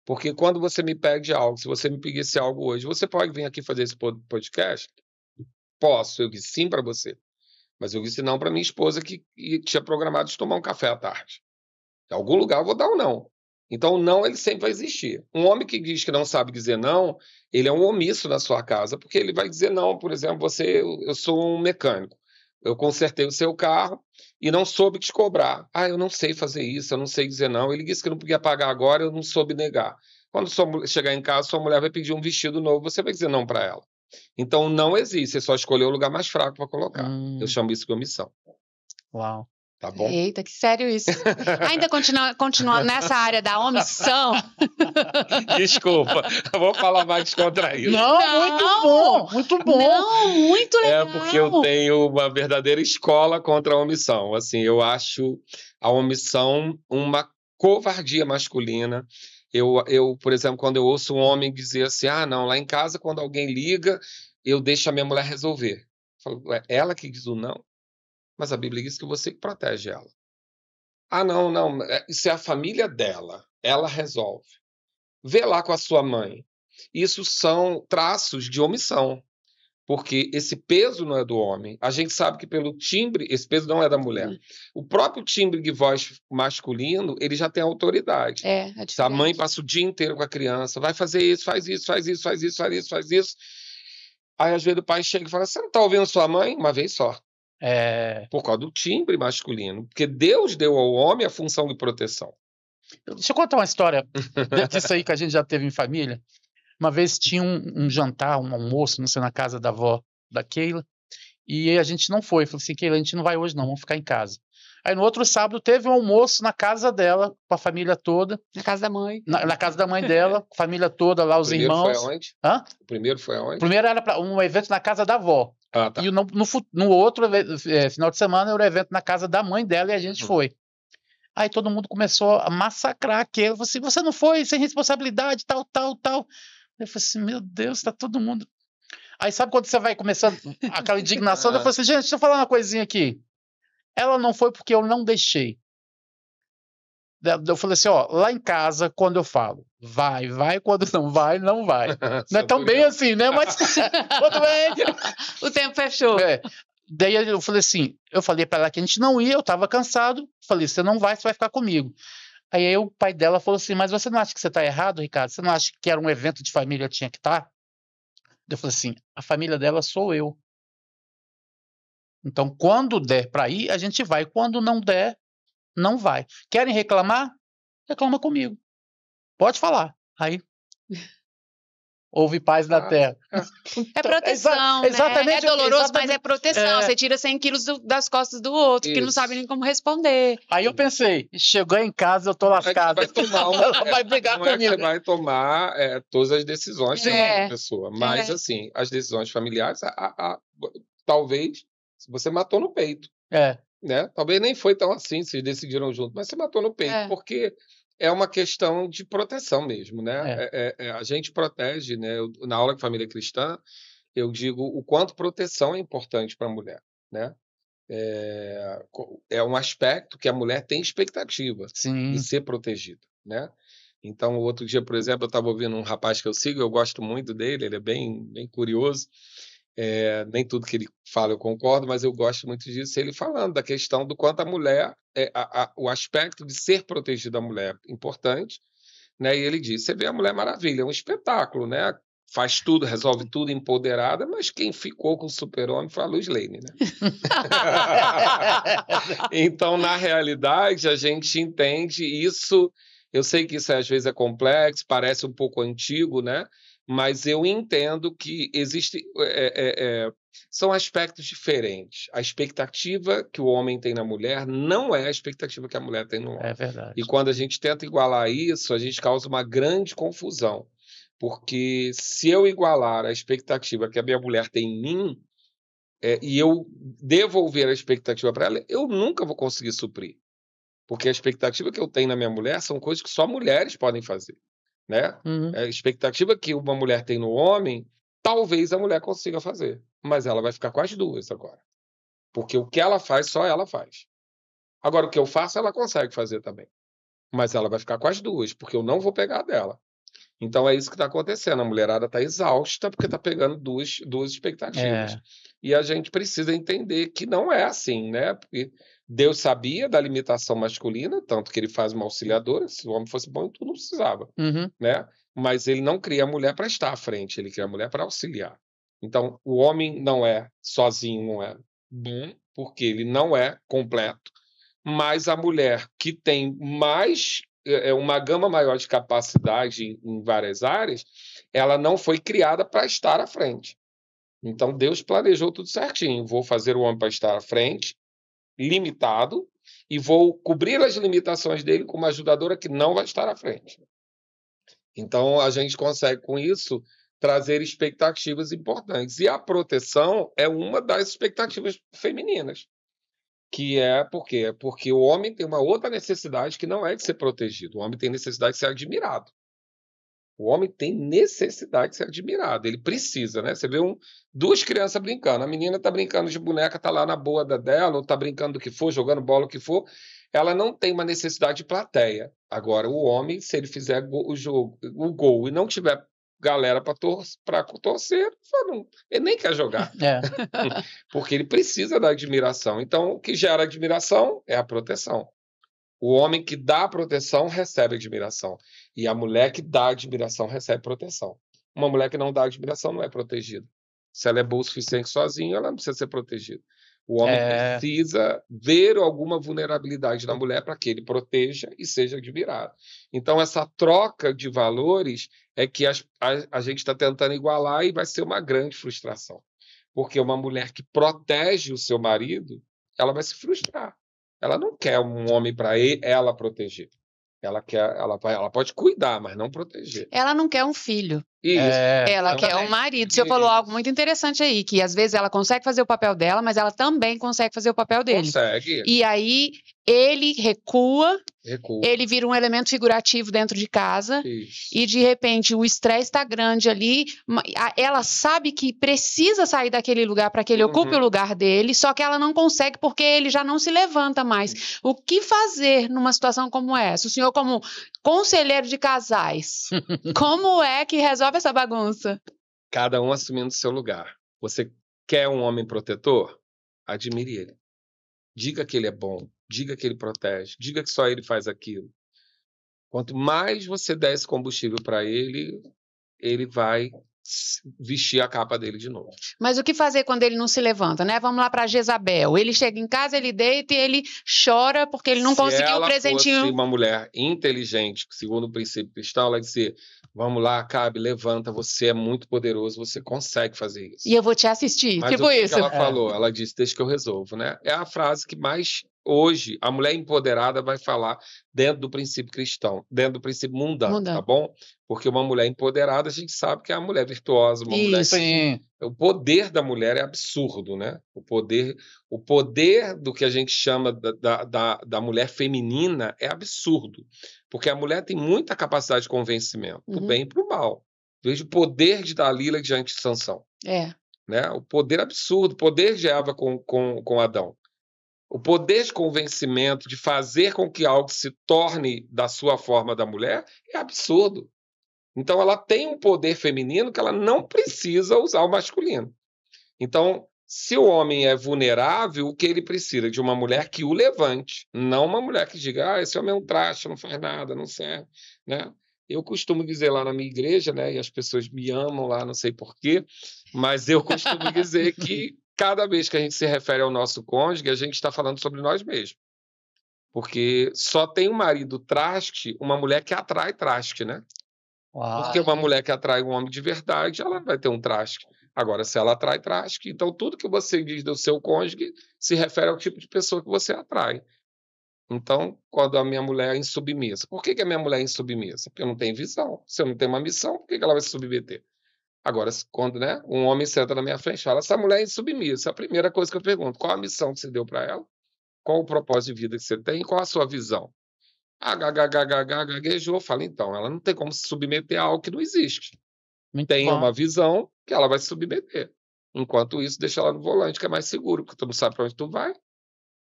Porque quando você me pede algo, se você me pedisse algo hoje, você pode vir aqui fazer esse podcast? Posso, eu disse sim para você. Mas eu disse não para minha esposa que, tinha programado de tomar um café à tarde. Em algum lugar eu vou dar um não. Então, o não, ele sempre vai existir. Um homem que diz que não sabe dizer não, ele é um omisso na sua casa, porque ele vai dizer não, por exemplo, você, eu sou um mecânico eu consertei o seu carro e não soube te cobrar. Ah, eu não sei fazer isso, eu não sei dizer não. Ele disse que não podia pagar agora, eu não soube negar. Quando sua, chegar em casa, sua mulher vai pedir um vestido novo, você vai dizer não para ela. Então não existe, você só escolheu o lugar mais fraco para colocar. Hum. Eu chamo isso de omissão. Uau. Tá bom. Eita, que sério isso. (laughs) Ainda continua, continua nessa área da omissão. (laughs) Desculpa, vou falar mais descontraído. Não, Não, muito bom, muito bom. Não, muito é legal. É porque eu tenho uma verdadeira escola contra a omissão. Assim, eu acho a omissão uma covardia masculina. Eu, eu, por exemplo, quando eu ouço um homem dizer assim, ah, não, lá em casa, quando alguém liga, eu deixo a minha mulher resolver. Eu falo, ela que diz o não? Mas a Bíblia diz que você protege ela. Ah, não, não, é, isso é a família dela. Ela resolve. Vê lá com a sua mãe. Isso são traços de omissão, porque esse peso não é do homem. A gente sabe que pelo timbre, esse peso não é da mulher. Uhum. O próprio timbre de voz masculino, ele já tem autoridade. É, é a mãe passa o dia inteiro com a criança, vai fazer isso, faz isso, faz isso, faz isso, faz isso, faz isso. Aí às vezes o pai chega e fala: "Você não está ouvindo sua mãe?" Uma vez só. É... Por causa do timbre masculino. Porque Deus deu ao homem a função de proteção. Deixa eu contar uma história disso aí que a gente já teve em família. Uma vez tinha um, um jantar, um almoço, não sei, na casa da avó da Keila. E a gente não foi. Falei assim, Keila, a gente não vai hoje não, vamos ficar em casa. Aí no outro sábado teve um almoço na casa dela, com a família toda. Na casa da mãe. Na, na casa da mãe dela, família toda lá, os o irmãos. Foi aonde? Hã? O primeiro foi aonde? O primeiro era pra, um evento na casa da avó. Ah, tá. E no, no, no outro é, final de semana era o um evento na casa da mãe dela e a gente uhum. foi. Aí todo mundo começou a massacrar aquele. Você, assim, você não foi, sem responsabilidade, tal, tal, tal. Eu falei assim, meu Deus, tá todo mundo. Aí sabe quando você vai começando aquela indignação? (laughs) ah. Eu falei assim, gente, deixa eu falar uma coisinha aqui. Ela não foi porque eu não deixei. Eu falei assim, ó, lá em casa, quando eu falo, vai, vai, quando não vai, não vai. (laughs) não é, é tão bem assim, né? Mas (laughs) (laughs) quando é... o tempo fechou. É, é. Daí eu falei assim, eu falei para ela que a gente não ia, eu tava cansado. Falei, você não vai, você vai ficar comigo. Aí, aí o pai dela falou assim, mas você não acha que você tá errado, Ricardo? Você não acha que era um evento de família, tinha que estar? Tá? Eu falei assim, a família dela sou eu. Então, quando der para ir, a gente vai. Quando não der, não vai. Querem reclamar? Reclama comigo. Pode falar. Aí. (laughs) Houve paz na ah, terra. É, (laughs) então, é proteção. Né? exatamente, né? É doloroso, exatamente, mas é proteção. É... Você tira 100 quilos do, das costas do outro, Isso. que não sabe nem como responder. Aí eu pensei, chegou em casa, eu tô lascado. Vai, vai (laughs) tomar Ela vai é, brigar é comigo. É vai tomar é, todas as decisões de né, uma pessoa. Mas, assim, as decisões familiares, a, a, a, talvez você matou no peito. É. Né? Talvez nem foi tão assim, vocês decidiram junto, mas você matou no peito, é. porque é uma questão de proteção mesmo, né? É. É, é. é, a gente protege, né? Eu, na aula de família cristã, eu digo o quanto proteção é importante para a mulher, né? É, é, um aspecto que a mulher tem expectativa Sim. de ser protegida, né? Então, outro dia, por exemplo, eu estava ouvindo um rapaz que eu sigo, eu gosto muito dele, ele é bem, bem curioso, é, nem tudo que ele fala eu concordo, mas eu gosto muito disso. Ele falando da questão do quanto a mulher, é, a, a, o aspecto de ser protegida da mulher é importante. Né? E ele diz: você vê a Mulher Maravilha, é um espetáculo, né? faz tudo, resolve tudo, empoderada, mas quem ficou com o super-homem foi a Luz Lane, né? (laughs) então, na realidade, a gente entende isso. Eu sei que isso às vezes é complexo, parece um pouco antigo, né? mas eu entendo que existe é, é, é, é, são aspectos diferentes. A expectativa que o homem tem na mulher não é a expectativa que a mulher tem no é homem. É verdade. E quando a gente tenta igualar isso, a gente causa uma grande confusão, porque se eu igualar a expectativa que a minha mulher tem em mim é, e eu devolver a expectativa para ela, eu nunca vou conseguir suprir. Porque a expectativa que eu tenho na minha mulher são coisas que só mulheres podem fazer né? Uhum. A é expectativa que uma mulher tem no homem, talvez a mulher consiga fazer. Mas ela vai ficar com as duas agora. Porque o que ela faz, só ela faz. Agora, o que eu faço, ela consegue fazer também. Mas ela vai ficar com as duas, porque eu não vou pegar dela. Então é isso que está acontecendo. A mulherada está exausta porque está pegando duas, duas expectativas. É. E a gente precisa entender que não é assim, né? Porque Deus sabia da limitação masculina, tanto que ele faz uma auxiliadora. Se o homem fosse bom, tudo não precisava, uhum. né? Mas ele não cria a mulher para estar à frente, ele cria a mulher para auxiliar. Então, o homem não é sozinho, não é bom, porque ele não é completo. Mas a mulher que tem mais é, é uma gama maior de capacidade em várias áreas, ela não foi criada para estar à frente. Então Deus planejou tudo certinho. Vou fazer o homem para estar à frente, limitado e vou cobrir as limitações dele com uma ajudadora que não vai estar à frente. Então, a gente consegue, com isso, trazer expectativas importantes. E a proteção é uma das expectativas femininas, que é porque porque o homem tem uma outra necessidade que não é de ser protegido. O homem tem necessidade de ser admirado. O homem tem necessidade de ser admirado, ele precisa, né? Você vê um, duas crianças brincando, a menina está brincando de boneca, está lá na boa da dela, ou está brincando do que for, jogando bola, o que for, ela não tem uma necessidade de plateia. Agora, o homem, se ele fizer o jogo, o gol e não tiver galera para tor torcer, não, ele nem quer jogar. (laughs) É. (laughs) Porque ele precisa da admiração. Então, o que gera admiração é a proteção. O homem que dá proteção recebe admiração. E a mulher que dá admiração recebe proteção. Uma mulher que não dá admiração não é protegida. Se ela é boa o suficiente sozinha, ela não precisa ser protegida. O homem é... precisa ver alguma vulnerabilidade na mulher para que ele proteja e seja admirado. Então, essa troca de valores é que a, a, a gente está tentando igualar e vai ser uma grande frustração. Porque uma mulher que protege o seu marido, ela vai se frustrar. Ela não quer um homem para ela proteger. Ela quer, ela, vai, ela pode cuidar, mas não proteger. Ela não quer um filho. Isso. É, ela quer também. um marido. O senhor falou algo muito interessante aí, que às vezes ela consegue fazer o papel dela, mas ela também consegue fazer o papel dele. Consegue. E aí ele recua, recua, ele vira um elemento figurativo dentro de casa Isso. e de repente o estresse está grande ali, ela sabe que precisa sair daquele lugar para que ele uhum. ocupe o lugar dele, só que ela não consegue porque ele já não se levanta mais. Isso. O que fazer numa situação como essa? O senhor como conselheiro de casais, (laughs) como é que resolve essa bagunça? Cada um assumindo o seu lugar. Você quer um homem protetor? Admire ele. Diga que ele é bom, diga que ele protege, diga que só ele faz aquilo. Quanto mais você der esse combustível para ele, ele vai vestir a capa dele de novo. Mas o que fazer quando ele não se levanta, né? Vamos lá para Jezabel. Ele chega em casa, ele deita e ele chora porque ele não se conseguiu o presentinho. Se uma mulher inteligente, segundo o princípio cristão, ela ser Vamos lá, cabe, levanta, você é muito poderoso, você consegue fazer isso. E eu vou te assistir. Mas tipo o que isso. Que ela é. falou, ela disse, deixa que eu resolvo, né? É a frase que mais hoje a mulher empoderada vai falar dentro do princípio cristão, dentro do princípio mundano, tá mundano. tá bom? Porque uma mulher empoderada, a gente sabe que é a mulher virtuosa, uma Isso. mulher sim. o poder da mulher é absurdo, né? O poder, o poder do que a gente chama da, da, da mulher feminina é absurdo, porque a mulher tem muita capacidade de convencimento, uhum. pro bem e pro mal. Veja o poder de Dalila diante de Sansão. É. Né? O poder absurdo, o poder de Eva com, com, com Adão o poder de convencimento de fazer com que algo se torne da sua forma da mulher é absurdo. Então ela tem um poder feminino que ela não precisa usar o masculino. Então, se o homem é vulnerável, o que ele precisa? De uma mulher que o levante, não uma mulher que diga, ah, esse homem é um traste, não faz nada, não serve. Né? Eu costumo dizer lá na minha igreja, né, e as pessoas me amam lá, não sei porquê, mas eu costumo dizer que cada vez que a gente se refere ao nosso cônjuge, a gente está falando sobre nós mesmos. Porque só tem um marido traste, uma mulher que atrai traste, né? Porque uma mulher que atrai um homem de verdade, ela vai ter um traste. Agora, se ela atrai traste, então tudo que você diz do seu cônjuge se refere ao tipo de pessoa que você atrai. Então, quando a minha mulher é insubmissa, por que, que a minha mulher é insubmissa? Porque eu não tenho visão. Se eu não tenho uma missão, por que, que ela vai se submeter? Agora, quando né, um homem senta na minha frente e fala, essa mulher é submissa, é a primeira coisa que eu pergunto, qual a missão que você deu para ela? Qual o propósito de vida que você tem? Qual a sua visão? HHHH gaguejou, fala, então, ela não tem como se submeter a algo que não existe. Muito tem bom. uma visão que ela vai se submeter. Enquanto isso, deixa ela no volante, que é mais seguro, porque tu não sabe para onde tu vai.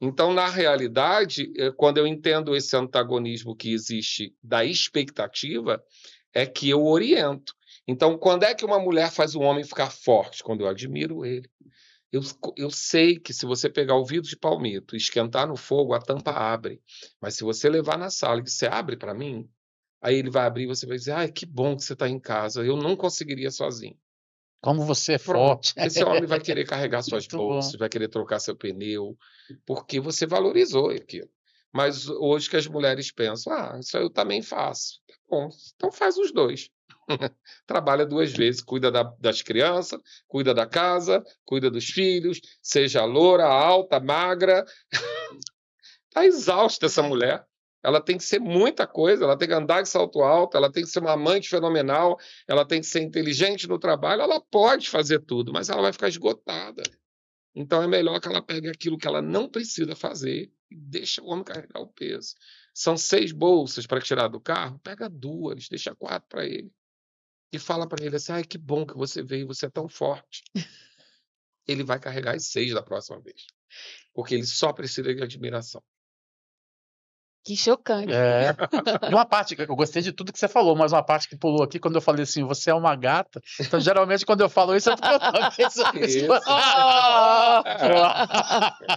Então, na realidade, quando eu entendo esse antagonismo que existe da expectativa, é que eu oriento. Então, quando é que uma mulher faz um homem ficar forte? Quando eu admiro ele. Eu, eu sei que se você pegar o vidro de palmito e esquentar no fogo, a tampa abre. Mas se você levar na sala e você abre para mim, aí ele vai abrir e você vai dizer, ai, que bom que você está em casa, eu não conseguiria sozinho. Como você é forte. (laughs) Esse homem vai querer carregar suas bolsas, bom. vai querer trocar seu pneu, porque você valorizou aquilo. Mas hoje que as mulheres pensam, ah, isso eu também faço. Tá bom, então faz os dois. (laughs) Trabalha duas vezes, cuida da, das crianças, cuida da casa, cuida dos filhos, seja loura, alta, magra. (laughs) tá exausta essa mulher. Ela tem que ser muita coisa, ela tem que andar de salto alto, ela tem que ser uma amante fenomenal, ela tem que ser inteligente no trabalho, ela pode fazer tudo, mas ela vai ficar esgotada. Então é melhor que ela pegue aquilo que ela não precisa fazer e deixa o homem carregar o peso. São seis bolsas para tirar do carro, pega duas, deixa quatro para ele e fala para ele assim: ai, que bom que você veio, você é tão forte. ele vai carregar as seis da próxima vez. Porque ele só precisa de admiração. Que chocante. É. uma parte, eu gostei de tudo que você falou, mas uma parte que pulou aqui, quando eu falei assim, você é uma gata. Então, geralmente, quando eu falo isso, eu tô pensando (laughs) isso.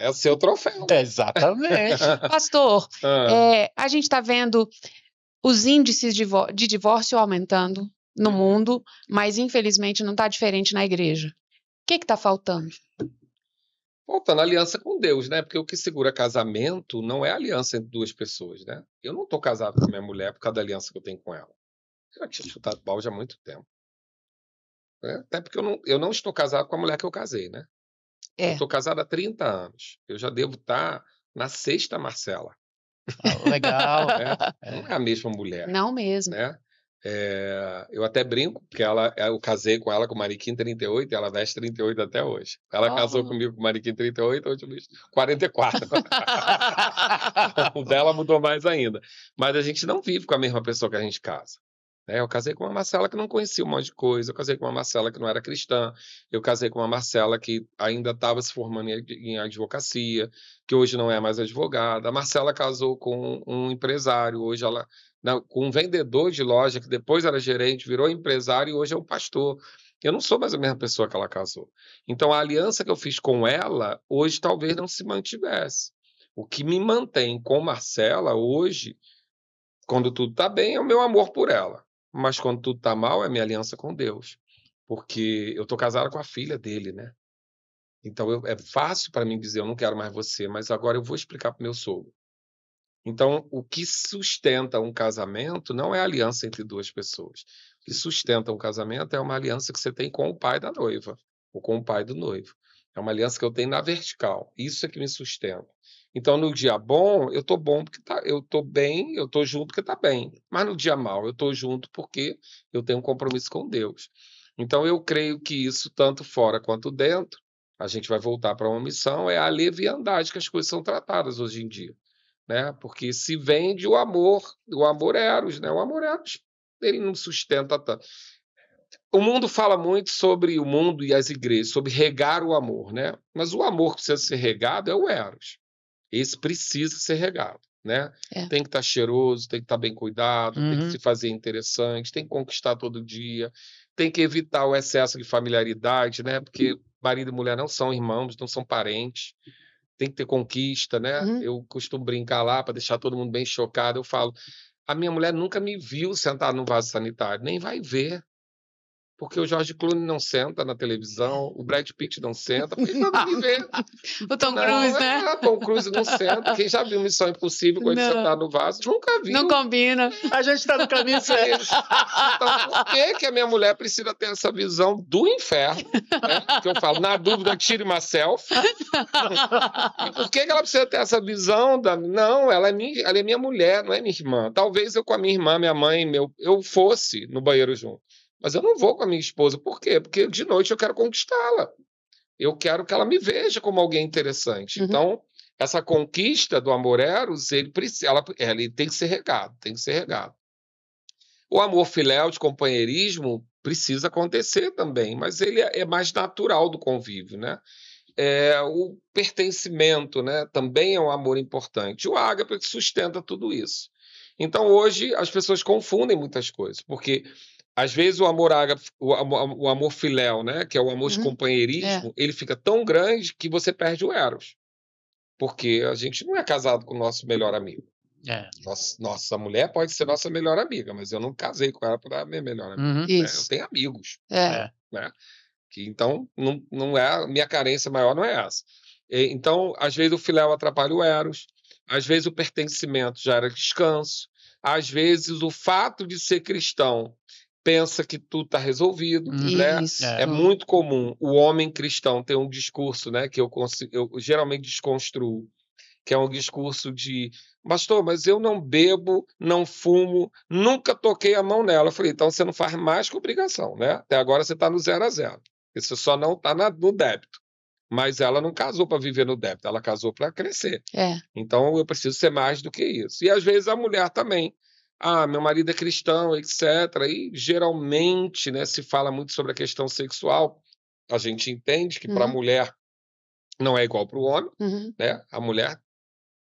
é o seu troféu. exatamente. (laughs) Pastor, ah. é, a gente está vendo os índices de divórcio aumentando, no mundo, mas infelizmente não está diferente na igreja. O que está faltando? Faltando aliança com Deus, né? Porque o que segura casamento não é aliança entre duas pessoas, né? Eu não estou casado com minha mulher por causa da aliança que eu tenho com ela. Eu já tinha chutado balde há muito tempo. Né? Até porque eu não, eu não estou casado com a mulher que eu casei, né? É. Eu estou casado há 30 anos. Eu já devo estar tá na sexta Marcela. Ah, legal. (laughs) é. Não é a mesma mulher. Não mesmo. Né? É, eu até brinco, porque ela, é, eu casei com ela com Mariquim 38 e ela veste 38 até hoje. Ela ah, casou comigo com Mariquim 38, hoje Luiz (laughs) 44. o dela mudou mais ainda. Mas a gente não vive com a mesma pessoa que a gente casa. Né? Eu casei com uma Marcela que não conhecia um monte de coisa, eu casei com uma Marcela que não era cristã, eu casei com uma Marcela que ainda estava se formando em advocacia, que hoje não é mais advogada. A Marcela casou com um empresário, hoje ela não, né, com um vendedor de loja que depois era gerente, virou empresário e hoje é um pastor. Eu não sou mais a mesma pessoa que ela casou. Então a aliança que eu fiz com ela hoje talvez não se mantivesse. O que me mantém com Marcela hoje, quando tudo está bem, é o meu amor por ela. Mas quando tudo está mal, é minha aliança com Deus. Porque eu estou casado com a filha dele, né? Então eu, é fácil para mim dizer eu não quero mais você, mas agora eu vou explicar para o meu sogro. Então o que sustenta um casamento não é a aliança entre duas pessoas. O que sustenta um casamento é uma aliança que você tem com o pai da noiva ou com o pai do noivo. É uma aliança que eu tenho na vertical. Isso é que me sustenta. Então, no dia bom, eu estou bom porque tá, eu estou bem, eu estou junto porque tá bem. Mas no dia mal, eu estou junto porque eu tenho um compromisso com Deus. Então, eu creio que isso, tanto fora quanto dentro, a gente vai voltar para uma missão, é a leviandade que as coisas são tratadas hoje em dia. Né? Porque se vende o amor, o amor é eros, né? O amor é eros, ele não sustenta tanto. O mundo fala muito sobre o mundo e as igrejas, sobre regar o amor, né? Mas o amor que precisa ser regado é o eros. Esse precisa ser regado. Né? É. Tem que estar tá cheiroso, tem que estar tá bem cuidado, uhum. tem que uhum. se fazer interessante, tem que conquistar todo dia, tem que evitar o excesso de familiaridade, né? Porque marido e mulher não são irmãos, não são parentes. Tem que ter conquista, né? Uhum. Eu costumo brincar lá para deixar todo mundo bem chocado. Eu falo, a minha mulher nunca me viu sentar no vaso sanitário, nem vai ver porque o George Clooney não senta na televisão, o Brad Pitt não senta, porque me vê. (laughs) o Tom Cruise, né? o é, Tom Cruise não senta. Quem já viu Missão Impossível com ele não. sentado no vaso, nunca vi. Não combina. A gente está no caminho certo. É então, por que, que a minha mulher precisa ter essa visão do inferno? Né? Que eu falo, na dúvida, tire uma selfie. E por que, que ela precisa ter essa visão? Da... Não, ela é, minha, ela é minha mulher, não é minha irmã. Talvez eu com a minha irmã, minha mãe, meu, eu fosse no banheiro junto. Mas eu não vou com a minha esposa. Por quê? Porque de noite eu quero conquistá-la. Eu quero que ela me veja como alguém interessante. Uhum. Então, essa conquista do amor eros, ele, ela, ele tem que ser regado, tem que ser regado. O amor filial de companheirismo precisa acontecer também, mas ele é, é mais natural do convívio, né? É, o pertencimento, né? Também é um amor importante. O ágape é que sustenta tudo isso. Então hoje as pessoas confundem muitas coisas, porque às vezes o amor ágape, o o amor filéu, né, que é o amor uhum. de companheirismo, é. ele fica tão grande que você perde o eros. Porque a gente não é casado com o nosso melhor amigo. É. Nossa, nossa mulher pode ser nossa melhor amiga, mas eu não casei com ela para minha melhor amiga. Uhum. Né? Eu tenho amigos. É. Né? Que, então, não, não é minha carência maior não é essa. Então, às vezes o filéu atrapalha o eros, às vezes o pertencimento gera descanso, às vezes o fato de ser cristão pensa que tudo está resolvido, né? É. é. muito comum o homem cristão ter um discurso, né, que eu, eu geralmente desconstruo, que é um discurso de pastor, mas eu não bebo, não fumo, nunca toquei a mão nela. Eu falei, então você não faz mais que obrigação, né? Até agora você está no zero a zero. Você só não está no débito. Mas ela não casou para viver no débito, ela casou para crescer. É. Então eu preciso ser mais do que isso. E às vezes a mulher também ah, meu marido é cristão, etc. E geralmente, né, se fala muito sobre a questão sexual. A gente entende que uhum. para a mulher não é igual para o homem, uhum. né? A mulher,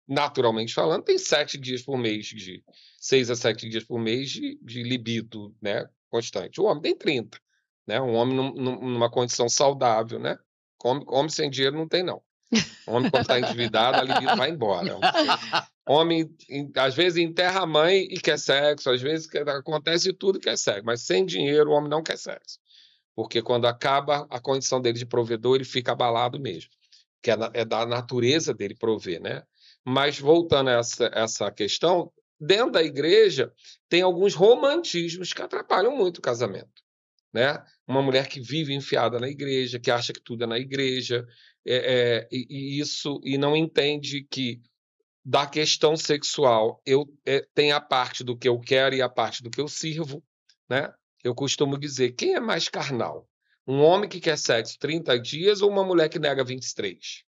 naturalmente falando, tem sete dias por mês de seis a sete dias por mês de, de libido, né? Constante. O homem tem 30, né? Um homem num, numa condição saudável, né? Homem, homem sem dinheiro não tem não. Homem, quando está endividado, a libido vai embora. Homem, às vezes, enterra a mãe e quer sexo, às vezes acontece tudo e quer sexo, mas sem dinheiro o homem não quer sexo. Porque quando acaba a condição dele de provedor, ele fica abalado mesmo, que é, é da natureza dele prover, né? Mas voltando a essa, essa questão, dentro da igreja tem alguns romantismos que atrapalham muito o casamento. Né? Uma mulher que vive enfiada na igreja, que acha que tudo é na igreja, é, é, e, isso e não entende que da questão sexual eu é, tem a parte do que eu quero e a parte do que eu sirvo, né? Eu costumo dizer, quem é mais carnal? Um homem que quer sexo 30 dias ou uma mulher que nega 23?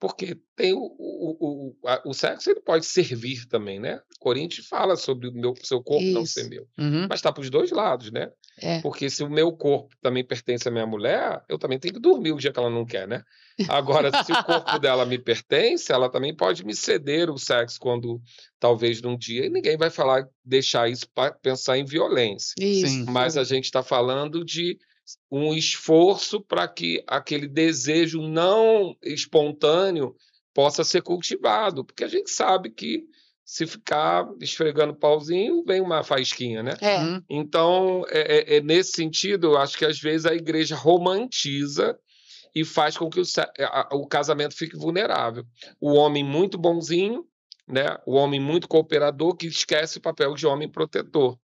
Porque tem o, o, o, a, o sexo ele pode servir também, né? Corinthians fala sobre o meu, seu corpo isso. não ser meu. Uhum. Mas está para os dois lados, né? É. Porque se o meu corpo também pertence à minha mulher, eu também tenho que dormir o dia que ela não quer, né? Agora, se o corpo dela me pertence, ela também pode me ceder o sexo quando talvez num dia, e ninguém vai falar, deixar isso para pensar em violência. Isso. Mas a gente está falando de um esforço para que aquele desejo não espontâneo possa ser cultivado, porque a gente sabe que se ficar esfregando pauzinho, vem uma faísquinha, né? É. Uhum. Então, é, é, é, nesse sentido, eu acho que às vezes a igreja romantiza e faz com que o, o casamento fique vulnerável. O homem muito bonzinho, né? o homem muito cooperador que esquece o papel de homem protetor.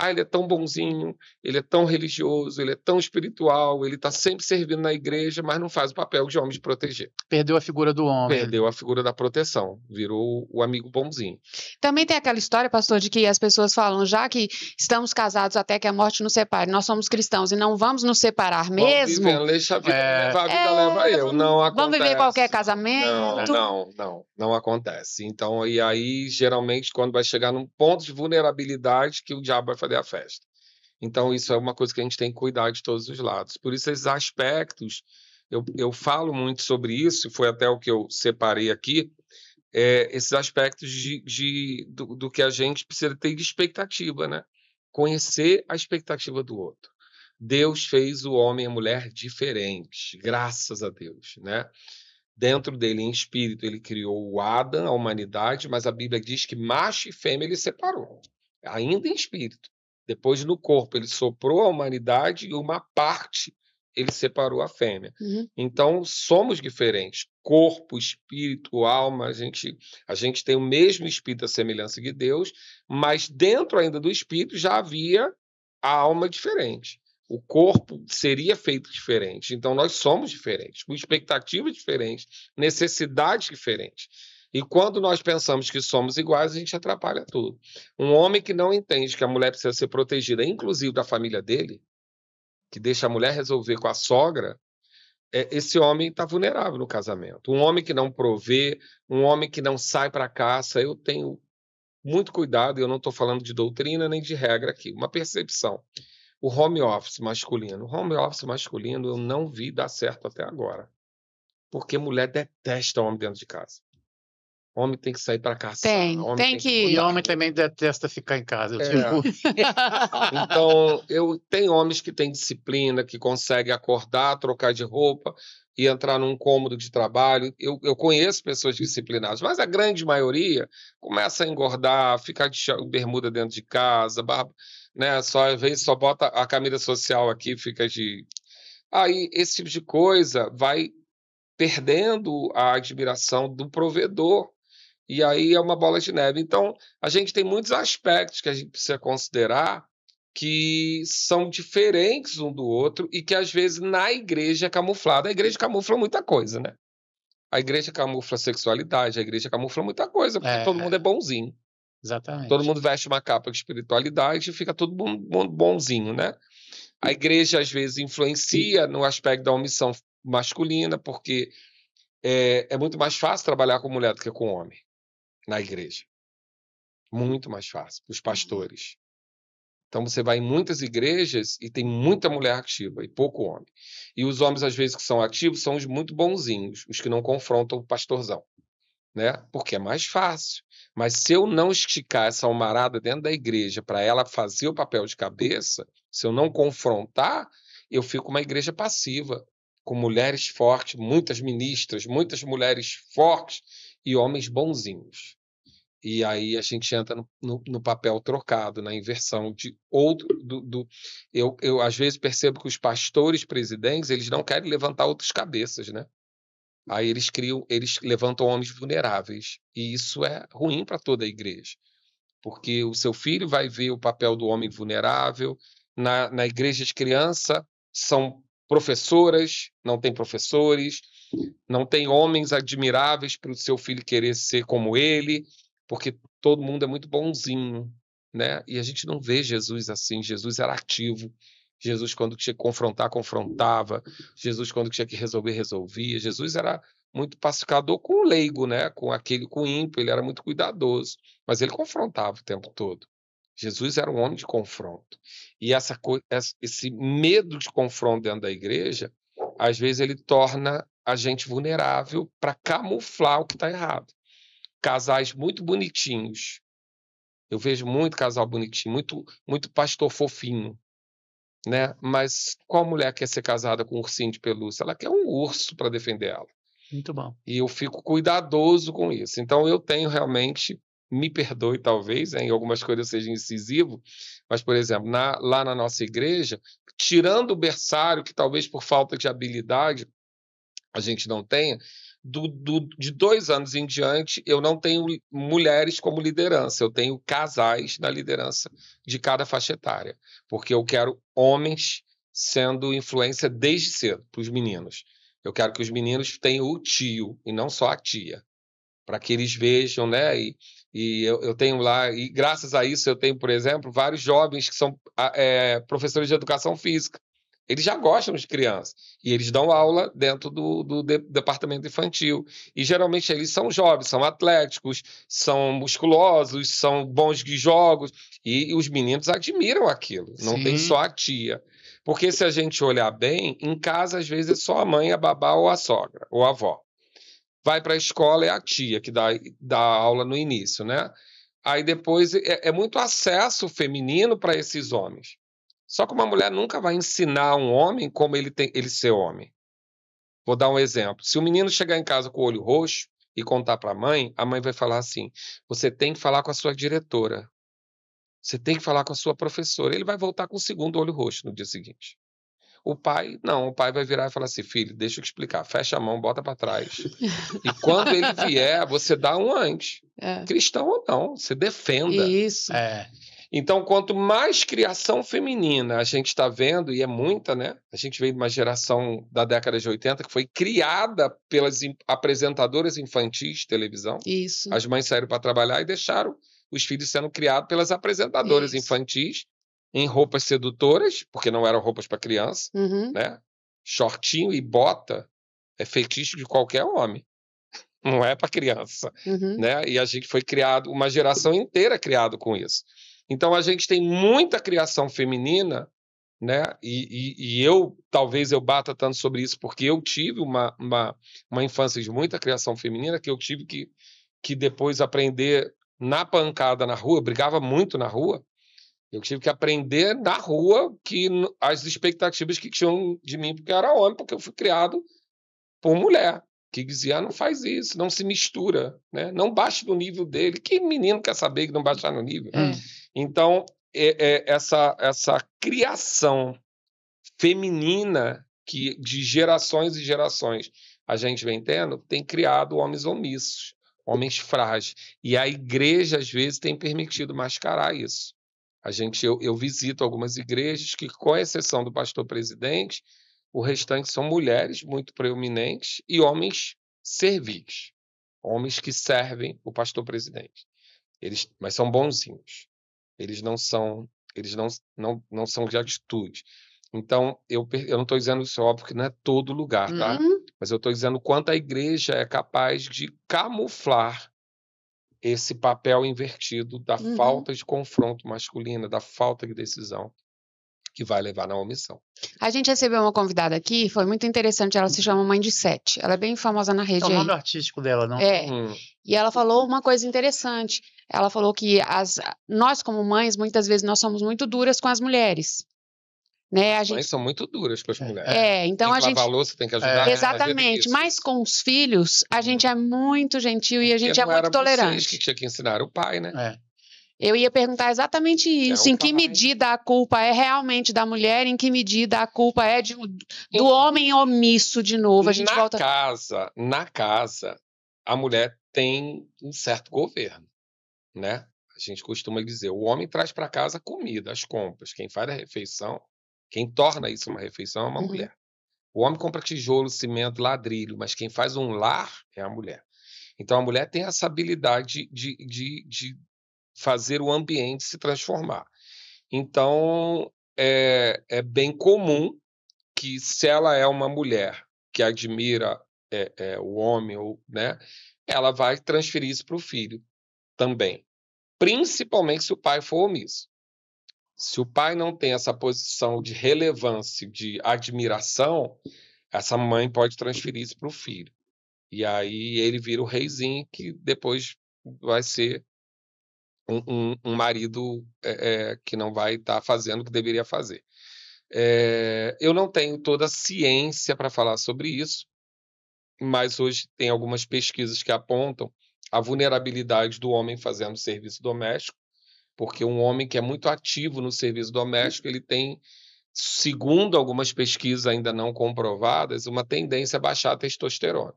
Ah, ele é tão bonzinho, ele é tão religioso, ele é tão espiritual, ele está sempre servindo na igreja, mas não faz o papel de homem de proteger. Perdeu a figura do homem. Perdeu a figura da proteção, virou o amigo bonzinho. Também tem aquela história, pastor, de que as pessoas falam, já que estamos casados até que a morte nos separe, nós somos cristãos e não vamos nos separar mesmo. Vamos viver, deixa a vida é... levar, a vida é... leva eu. Não acontece. Vamos viver qualquer casamento. Não, não, não, não acontece. Então, e aí, geralmente, quando vai chegar num ponto de vulnerabilidade que o diabo vai fazer fazer a festa. Então, isso é uma coisa que a gente tem que cuidar de todos os lados. Por isso, esses aspectos, eu, eu falo muito sobre isso, foi até o que eu separei aqui, é, esses aspectos de, de do, do, que a gente precisa ter de expectativa, né? Conhecer a expectativa do outro. Deus fez o homem e a mulher diferentes, graças a Deus, né? Dentro dele, em espírito, ele criou o Adam, a humanidade, mas a Bíblia diz que macho e fêmea ele separou, ainda em espírito. Depois, no corpo, ele soprou a humanidade e uma parte ele separou a fêmea. Uhum. Então, somos diferentes. Corpo, espírito, alma, a gente, a gente tem o mesmo espírito, a semelhança de Deus, mas dentro ainda do espírito já havia a alma diferente. O corpo seria feito diferente. Então, nós somos diferentes, com expectativas diferentes, necessidades diferentes. E quando nós pensamos que somos iguais, a gente atrapalha tudo. Um homem que não entende que a mulher precisa ser protegida, inclusive da família dele, que deixa a mulher resolver com a sogra, é, esse homem está vulnerável no casamento. Um homem que não provê, um homem que não sai para caça. Eu tenho muito cuidado, eu não estou falando de doutrina nem de regra aqui, uma percepção. O home office masculino. O home office masculino eu não vi dar certo até agora. Porque mulher detesta homem dentro de casa homem tem que sair para caçar. Tem, homem tem, tem que. E homem também detesta ficar em casa. Eu é. Tipo. (laughs) (laughs) então, eu tem homens que têm disciplina, que conseguem acordar, trocar de roupa e entrar num cômodo de trabalho. Eu, eu conheço pessoas disciplinadas, mas a grande maioria começa a engordar, ficar de bermuda dentro de casa, barba, né? Só às vezes só bota a camisa social aqui, fica de. Aí esse tipo de coisa vai perdendo a admiração do provedor e aí é uma bola de neve. Então, a gente tem muitos aspectos que a gente precisa considerar que são diferentes um do outro e que às vezes na igreja é camuflada. A igreja camufla muita coisa, né? A igreja camufla sexualidade, a igreja camufla muita coisa, porque é, todo mundo é, é. bonzinho. Exatamente. Todo mundo veste uma capa de espiritualidade e fica todo mundo bonzinho, né? A igreja às vezes influencia no aspecto da omissão masculina, porque é, é muito mais fácil trabalhar com mulher do que com homem na igreja. Muito mais fácil, os uhum. pastores. Então você vai em muitas igrejas e tem muita mulher ativa e pouco homem. E os homens, às vezes, que são ativos são os muito bonzinhos, os que não confrontam o pastorzão. Né? Porque é mais fácil. Mas se eu não esticar essa almarada dentro da igreja para ela fazer o papel de cabeça, se eu não confrontar, eu fico uma igreja passiva, com mulheres fortes, muitas ministras, muitas mulheres fortes e homens bonzinhos. E aí a gente entra no, no, no papel trocado, na inversão de outro. Do, do, eu, eu às vezes percebo que os pastores presidentes eles não querem levantar outras cabeças, né? Aí eles criam, eles levantam homens vulneráveis e isso é ruim para toda a igreja, porque o seu filho vai ver o papel do homem vulnerável na, na igreja de criança são professoras, não tem professores, não tem homens admiráveis para o seu filho querer ser como ele porque todo mundo é muito bonzinho, né? E a gente não vê Jesus assim. Jesus era ativo. Jesus, quando tinha que confrontar, confrontava. Jesus, quando tinha que resolver, resolvia. Jesus era muito pacificador com o leigo, né? Com aquele, com o ímpio. Ele era muito cuidadoso, mas ele confrontava o tempo todo. Jesus era um homem de confronto. E essa, esse medo de confronto dentro da igreja, às vezes ele torna a gente vulnerável para camuflar o que está errado casais muito bonitinhos. Eu vejo muito casal bonitinho, muito, muito pastor fofinho. Né? Mas qual mulher quer ser casada com um ursinho de pelúcia? Ela quer um urso para defender ela. Muito bom. E eu fico cuidadoso com isso. Então eu tenho realmente, me perdoe talvez, em algumas coisas eu seja incisivo, mas por exemplo, na, lá na nossa igreja, tirando o berçário, que talvez por falta de habilidade a gente não tenha, do, do, de dois anos em diante, eu não tenho mulheres como liderança, eu tenho casais na liderança de cada faixa etária, porque eu quero homens sendo influência desde cedo para os meninos. Eu quero que os meninos tenham o tio e não só a tia, para que eles vejam, né? E, e eu, eu, tenho lá, e graças a isso eu tenho, por exemplo, vários jovens que são ah, é, professores de educação física, eles já gostam de crianças e eles dão aula dentro do, do de, departamento infantil. E geralmente eles são jovens, são atléticos, são musculosos, são bons de jogos e, e os meninos admiram aquilo. Não Sim. tem só a tia. Porque se a gente olhar bem, em casa às vezes é só a mãe, a babá ou a sogra ou a avó. Vai para a escola é a tia que dá, dá aula no início, né? Aí depois é, é muito acesso feminino para esses homens. Só que uma mulher nunca vai ensinar um homem como ele tem ele ser homem. Vou dar um exemplo. Se o menino chegar em casa com o olho roxo e contar para a mãe, a mãe vai falar assim: "Você tem que falar com a sua diretora. Você tem que falar com a sua professora". Ele vai voltar com o segundo olho roxo no dia seguinte. O pai, não, o pai vai virar e falar assim: filho, deixa eu te explicar, fecha a mão, bota para trás. e quando ele vier, você dá um antes. (laughs) É. Cristão ou não, você defenda. Isso. É. Então, quanto mais criação feminina a gente está vendo, e é muita, né? A gente veio de uma geração da década de 80 que foi criada pelas apresentadoras infantis de televisão. Isso. As mães saíram para trabalhar e deixaram os filhos sendo criados pelas apresentadoras Isso. infantis em roupas sedutoras, porque não eram roupas para criança, uhum. né? Shortinho e bota é feitiço de qualquer homem não é para criança, uhum. né? E a gente foi criado, uma geração inteira criado com isso. Então a gente tem muita criação feminina, né? E, e, e eu talvez eu bata tanto sobre isso porque eu tive uma, uma, uma infância de muita criação feminina que eu tive que, que depois aprender na pancada na rua, eu brigava muito na rua. Eu tive que aprender na rua que as expectativas que tinham de mim porque eu era homem, porque eu fui criado por mulher. Kirguizian ah, não faz isso, não se mistura, né? não baixa do nível dele. Que menino quer saber que não baixar no nível? É. Então, é, é, essa, essa criação feminina que de gerações e gerações a gente vem tendo tem criado homens omissos, homens frágeis. E a igreja, às vezes, tem permitido mascarar isso. A gente, eu, eu visito algumas igrejas que, com exceção do pastor presidente, o restante são mulheres muito preeminentes e homens servis, homens que servem o pastor presidente. Eles, mas são bonzinhos. Eles não são, eles não não, não são de atitude. Então, eu, eu não estou dizendo isso, é óbvio, que não é todo lugar, tá? Uhum. Mas eu estou dizendo quanto a igreja é capaz de camuflar esse papel invertido da uhum. falta de confronto masculina, da falta de decisão que vai levar na omissão. A gente recebeu uma convidada aqui, foi muito interessante. Ela se chama Mãe de Sete. Ela é bem famosa na rede. É o nome aí. artístico dela, não? É. Hum. E ela falou uma coisa interessante. Ela falou que as, nós, como mães, muitas vezes nós somos muito duras com as mulheres. Né? A gente... Mães são muito duras com as mulheres. É, então a gente. você tem que ajudar. É. Né, é Exatamente. Mas com os filhos, a uhum. gente é muito gentil e a gente Porque é muito tolerante. Vocês que tinha que ensinar o pai, né? É. Eu ia perguntar exatamente é, isso. É em que medida a culpa é realmente da mulher? Em que medida a culpa é de, do em, homem omisso de novo? A gente na volta. Casa, na casa, a mulher tem um certo governo, né? A gente costuma dizer, o homem traz para casa comida, as compras. Quem faz a refeição, quem torna isso uma refeição é uma uhum. mulher. O homem compra tijolo, cimento, ladrilho, mas quem faz um lar é a mulher. Então a mulher tem essa habilidade de, de, de fazer o ambiente se transformar. Então, é, é bem comum que, se ela é uma mulher que admira é, é, o homem, ou, né, ela vai transferir isso para o filho também. Principalmente se o pai for omisso. Se o pai não tem essa posição de relevância, de admiração, essa mãe pode transferir isso para o filho. E aí ele vira o reizinho que depois vai ser um, um, marido é, que não vai estar tá fazendo o que deveria fazer. É, eu não tenho toda a ciência para falar sobre isso, mas hoje tem algumas pesquisas que apontam a vulnerabilidade do homem fazendo serviço doméstico, porque um homem que é muito ativo no serviço doméstico, ele tem, segundo algumas pesquisas ainda não comprovadas, uma tendência a baixar a testosterona.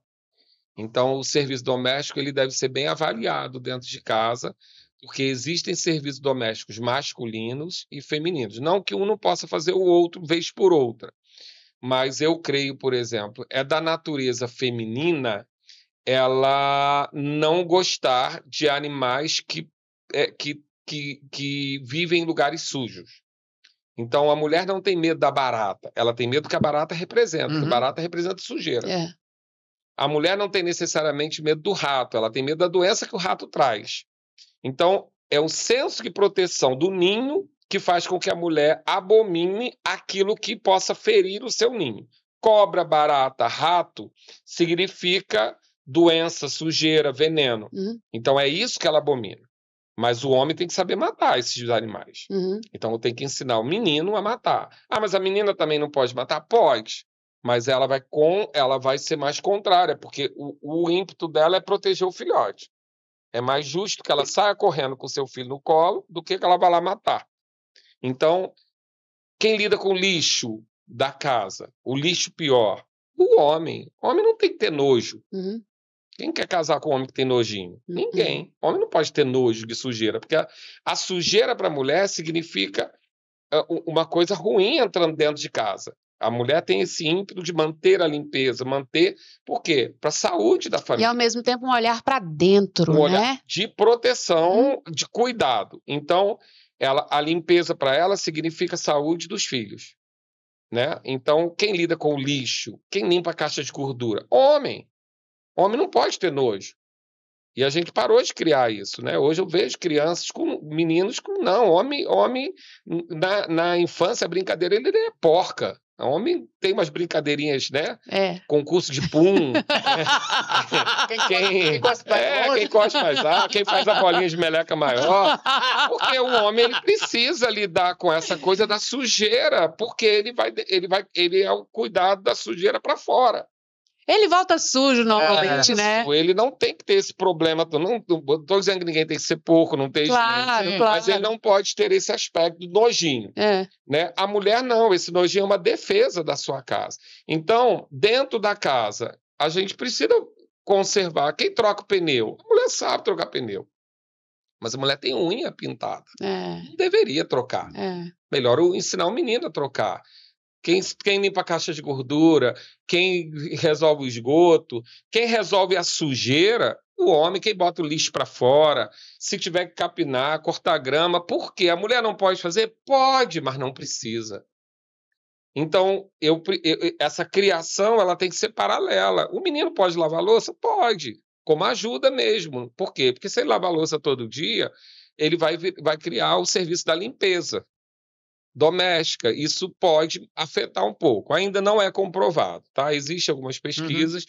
Então, o serviço doméstico ele deve ser bem avaliado dentro de casa porque existem serviços domésticos masculinos e femininos. Não que um não possa fazer o outro vez por outra. Mas eu creio, por exemplo, é da natureza feminina ela não gostar de animais que, é, que, que, que vivem em lugares sujos. Então a mulher não tem medo da barata, ela tem medo que a barata representa. Uhum. A barata representa sujeira. É. A mulher não tem necessariamente medo do rato, ela tem medo da doença que o rato traz. Então, é o senso de proteção do ninho que faz com que a mulher abomine aquilo que possa ferir o seu ninho. Cobra, barata, rato significa doença, sujeira, veneno. Uhum. Então é isso que ela abomina. Mas o homem tem que saber matar esses animais. Uhum. Então tenho que ensinar o menino a matar. Ah, mas a menina também não pode matar? Pode. Mas ela vai com, ela vai ser mais contrária, porque o, o ímpeto dela é proteger o filhote. É mais justo que ela saia correndo com seu filho no colo do que que ela vá lá matar. Então, quem lida com o lixo da casa, o lixo pior, o homem. O homem não tem que ter nojo. Uhum. Quem quer casar com um homem que tem nojinho? Uhum. Ninguém. O homem não pode ter nojo de sujeira, porque a, a sujeira para a mulher significa ah, uma coisa ruim entrando dentro de casa. A mulher tem esse ímpeto de manter a limpeza, manter, por quê? Para a saúde da família. E ao mesmo tempo um olhar para dentro, um né? Olhar de proteção, hum. de cuidado. Então, ela, a limpeza para ela significa saúde dos filhos. Né? Então, quem lida com lixo, quem limpa a caixa de gordura? Homem. Homem não pode ter nojo. E a gente parou de criar isso, né? Hoje eu vejo crianças com meninos com não, homem, homem na, na infância a brincadeira ele é porca. O homem tem umas brincadeirinhas, né? É. Concurso de pum. (laughs) É, quem, gosta mais quem gosta mais ah, quem faz a bolinha de meleca maior. Porque o homem ele precisa lidar com essa coisa da sujeira, porque ele vai ele vai ele é o cuidado da sujeira para fora. Ele volta sujo normalmente, é, né? Ele não tem que ter esse problema. Não, não tô dizendo que ninguém tem que ser pouco, não tem claro, isso, claro. Mas ele não pode ter esse aspecto nojinho. É. Né? A mulher não, esse nojinho é uma defesa da sua casa. Então, dentro da casa, a gente precisa conservar. Quem troca o pneu? A mulher sabe trocar pneu. Mas a mulher tem unha pintada. É. Não deveria trocar. É. Melhor ensinar o menino a trocar quem, quem limpa a caixa de gordura, quem resolve o esgoto, quem resolve a sujeira, o homem, quem bota o lixo para fora, se tiver que capinar, cortar grama, por quê? A mulher não pode fazer? Pode, mas não precisa. Então, eu, eu, essa criação ela tem que ser paralela. O menino pode lavar louça? Pode, como ajuda mesmo. Por quê? Porque se ele lavar louça todo dia, ele vai, vai criar o serviço da limpeza doméstica. Isso pode afetar um pouco. Ainda não é comprovado, tá? Existem algumas uhum. pesquisas,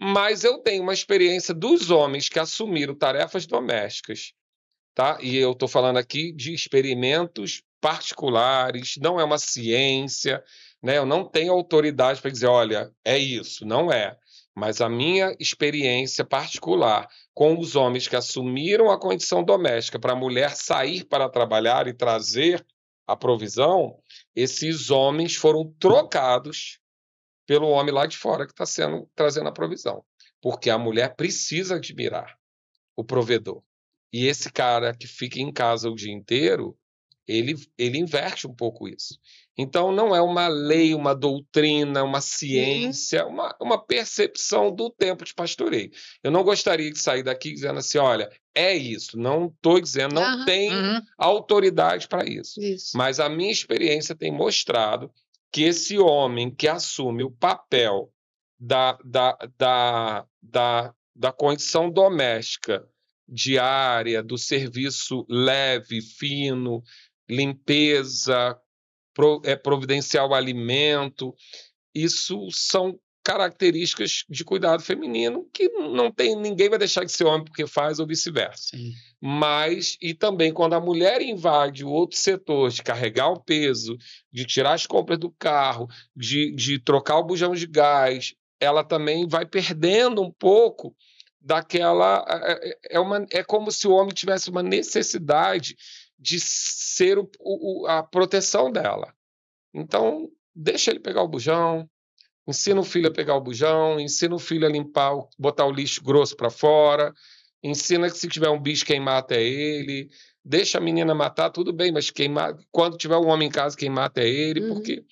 uhum. mas eu tenho uma experiência dos homens que assumiram tarefas domésticas, tá? E eu estou falando aqui de experimentos particulares, não é uma ciência, né? Eu não tenho autoridade para dizer, olha, é isso, não é. Mas a minha experiência particular com os homens que assumiram a condição doméstica para a mulher sair para trabalhar e trazer a provisão, esses homens foram trocados pelo homem lá de fora que está sendo trazendo a provisão, porque a mulher precisa admirar o provedor. E esse cara que fica em casa o dia inteiro, ele ele inverte um pouco isso. Então, não é uma lei, uma doutrina, uma ciência, uma, uma percepção do tempo de pastoreio. Eu não gostaria de sair daqui dizendo assim: olha, é isso. Não estou dizendo, não uhum. tem uhum. autoridade para isso. isso. Mas a minha experiência tem mostrado que esse homem que assume o papel da, da, da, da, da condição doméstica, diária, do serviço leve, fino, limpeza, é, providenciar o alimento. Isso são características de cuidado feminino que não tem ninguém vai deixar de ser homem porque faz ou vice-versa. Mas e também quando a mulher invade o outro setor de carregar o peso, de tirar as compras do carro, de, de trocar o bujão de gás, ela também vai perdendo um pouco daquela é, é, é uma é como se o homem tivesse uma necessidade de ser o, o, a proteção dela. Então, deixa ele pegar o bujão, ensina o filho a pegar o bujão, ensina o filho a limpar, botar o lixo grosso para fora, ensina que se tiver um bicho, quem mata é ele, deixa a menina matar, tudo bem, mas quem mata, quando tiver um homem em casa, quem mata é ele, uhum. porque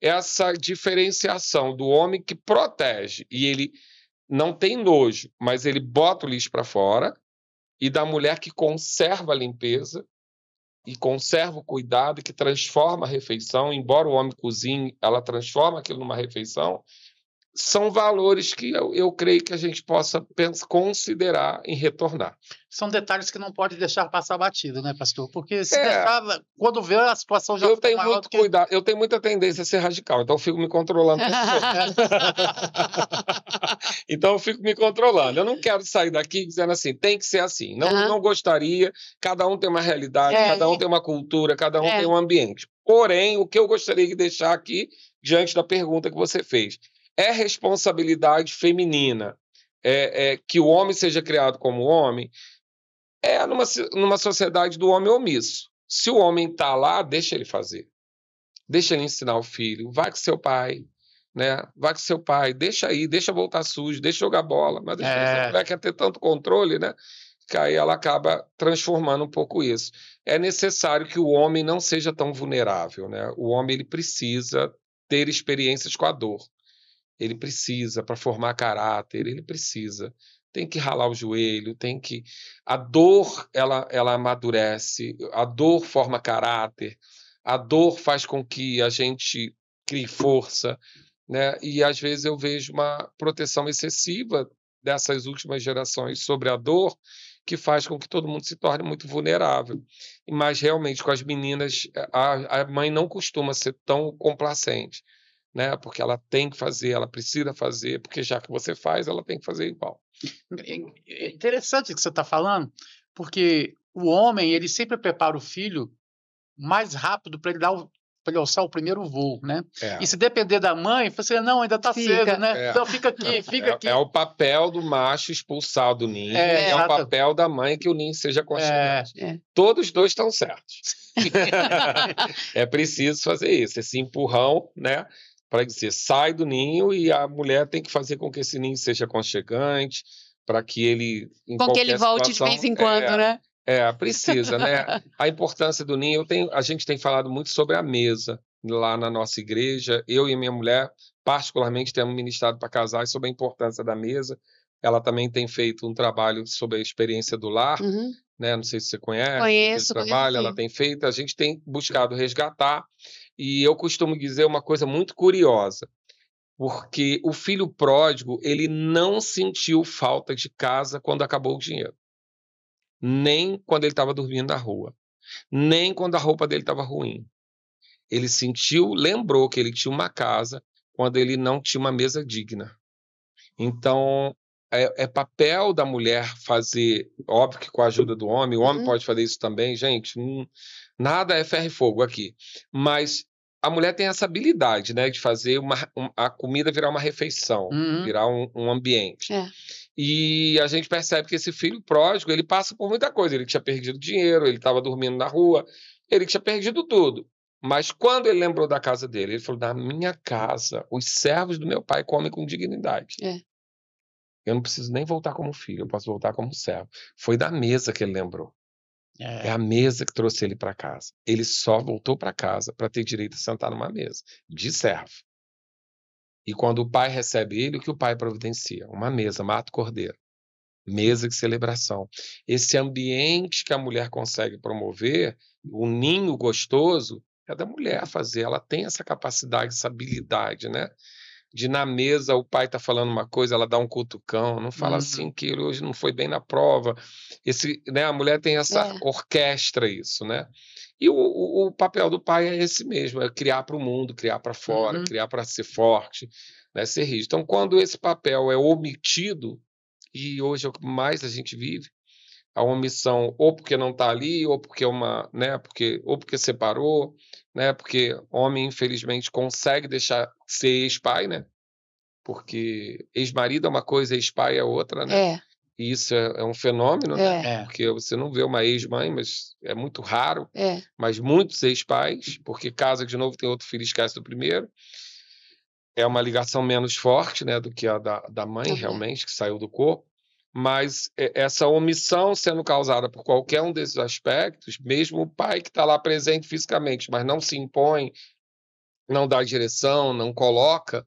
é essa diferenciação do homem que protege e ele não tem nojo, mas ele bota o lixo para fora, e da mulher que conserva a limpeza e conserva o cuidado que transforma a refeição, embora o homem cozinhe, ela transforma aquilo numa refeição são valores que eu, eu, creio que a gente possa pensar, considerar em retornar. São detalhes que não pode deixar passar batido, né, pastor? Porque se é, deixar, quando vê a situação já eu tenho muito que... cuidado, eu tenho muita tendência a ser radical, então eu fico me controlando. (laughs) então eu fico me controlando. Eu não quero sair daqui dizendo assim, tem que ser assim. Não, uhum. não gostaria. Cada um tem uma realidade, é, cada um e... tem uma cultura, cada um é. tem um ambiente. Porém, o que eu gostaria de deixar aqui diante da pergunta que você fez é responsabilidade feminina. É, é, que o homem seja criado como homem, é numa, numa sociedade do homem omisso. Se o homem está lá, deixa ele fazer. Deixa ele ensinar o filho. Vai com seu pai, né? Vai com seu pai, deixa aí, deixa voltar sujo, deixa jogar bola. Mas deixa é. mulher quer ter tanto controle, né? Que aí ela acaba transformando um pouco isso. É necessário que o homem não seja tão vulnerável, né? O homem ele precisa ter experiências com a dor. Ele precisa para formar caráter, ele precisa. Tem que ralar o joelho, tem que. A dor, ela, ela amadurece, a dor forma caráter, a dor faz com que a gente crie força, né? E às vezes eu vejo uma proteção excessiva dessas últimas gerações sobre a dor que faz com que todo mundo se torne muito vulnerável. Mas realmente com as meninas a, a mãe não costuma ser tão complacente né? Porque ela tem que fazer, ela precisa fazer, porque já que você faz, ela tem que fazer igual. É, é interessante o que você está falando, porque o homem ele sempre prepara o filho mais rápido para ele dar o para ele alçar o primeiro voo, né? É. E se depender da mãe, você assim, não, ainda tá fica. cedo, né? É. Então fica aqui, é, fica é, aqui. É o papel do macho expulsar do ninho, é, é o papel da mãe que o ninho seja consciente. É, Todos dois estão certos. (laughs) (laughs) é preciso fazer isso, esse empurrão, né? para dizer sai do ninho e a mulher tem que fazer com que esse ninho seja conchegante, para que ele. Com que ele volte situação, de vez em quando, é, né? É, precisa, né? A importância do ninho, tenho, a gente tem falado muito sobre a mesa lá na nossa igreja. Eu e minha mulher, particularmente, temos ministrado para casais sobre a importância da mesa. Ela também tem feito um trabalho sobre a experiência do lar, uhum. né? Não sei se você conhece. É conheço, esse trabalho conheço. ela tem feito. A gente tem buscado resgatar e eu costumo dizer uma coisa muito curiosa, porque o filho pródigo, ele não sentiu falta de casa quando acabou o dinheiro, nem quando ele estava dormindo na rua, nem quando a roupa dele estava ruim. Ele sentiu, lembrou que ele tinha uma casa quando ele não tinha uma mesa digna. Então, é, é, papel da mulher fazer, óbvio que com a ajuda do homem, o homem uhum. pode fazer isso também, gente. Hum, Nada é ferro e fogo aqui. Mas a mulher tem essa habilidade, né, de fazer uma, um, a comida virar uma refeição, uhum. virar um, um ambiente. É. E a gente percebe que esse filho pródigo, ele passa por muita coisa. Ele tinha perdido dinheiro, ele estava dormindo na rua, ele tinha perdido tudo. Mas quando ele lembrou da casa dele, ele falou: Na minha casa, os servos do meu pai comem com dignidade. É. Eu não preciso nem voltar como filho, eu posso voltar como servo. Foi da mesa que ele lembrou. É. é. a mesa que trouxe ele para casa. Ele só voltou para casa para ter direito a sentar numa mesa de servo. E quando o pai recebe ele, o que o pai providencia? Uma mesa, mato cordeiro. Mesa de celebração. Esse ambiente que a mulher consegue promover, o ninho gostoso, é da mulher fazer. Ela tem essa capacidade, essa habilidade, né? de na mesa o pai está falando uma coisa, ela dá um cutucão, não fala uhum. assim que hoje não foi bem na prova. Esse, né, a mulher tem essa é. orquestra isso, né? E o, o, o, papel do pai é esse mesmo, é criar para o mundo, criar para fora, uhum. criar para ser forte, né, ser rígido. Então, quando esse papel é omitido, e hoje é o que mais a gente vive, a omissão ou porque não está ali, ou porque é uma, né, porque ou porque separou, né, porque homem infelizmente consegue deixar ser ex-pai, né? Porque ex-marido é uma coisa, ex-pai é outra, né? É. E isso é, é um fenômeno, né? é. né? Porque você não vê uma ex-mãe, mas é muito raro. É. Mas muitos ex-pais, porque casa de novo tem outro filho, esquece do primeiro. É uma ligação menos forte, né, do que a da, da mãe, uhum. realmente, que saiu do corpo mas é, essa omissão sendo causada por qualquer um desses aspectos, mesmo o pai que está lá presente fisicamente, mas não se impõe, não dá direção, não coloca,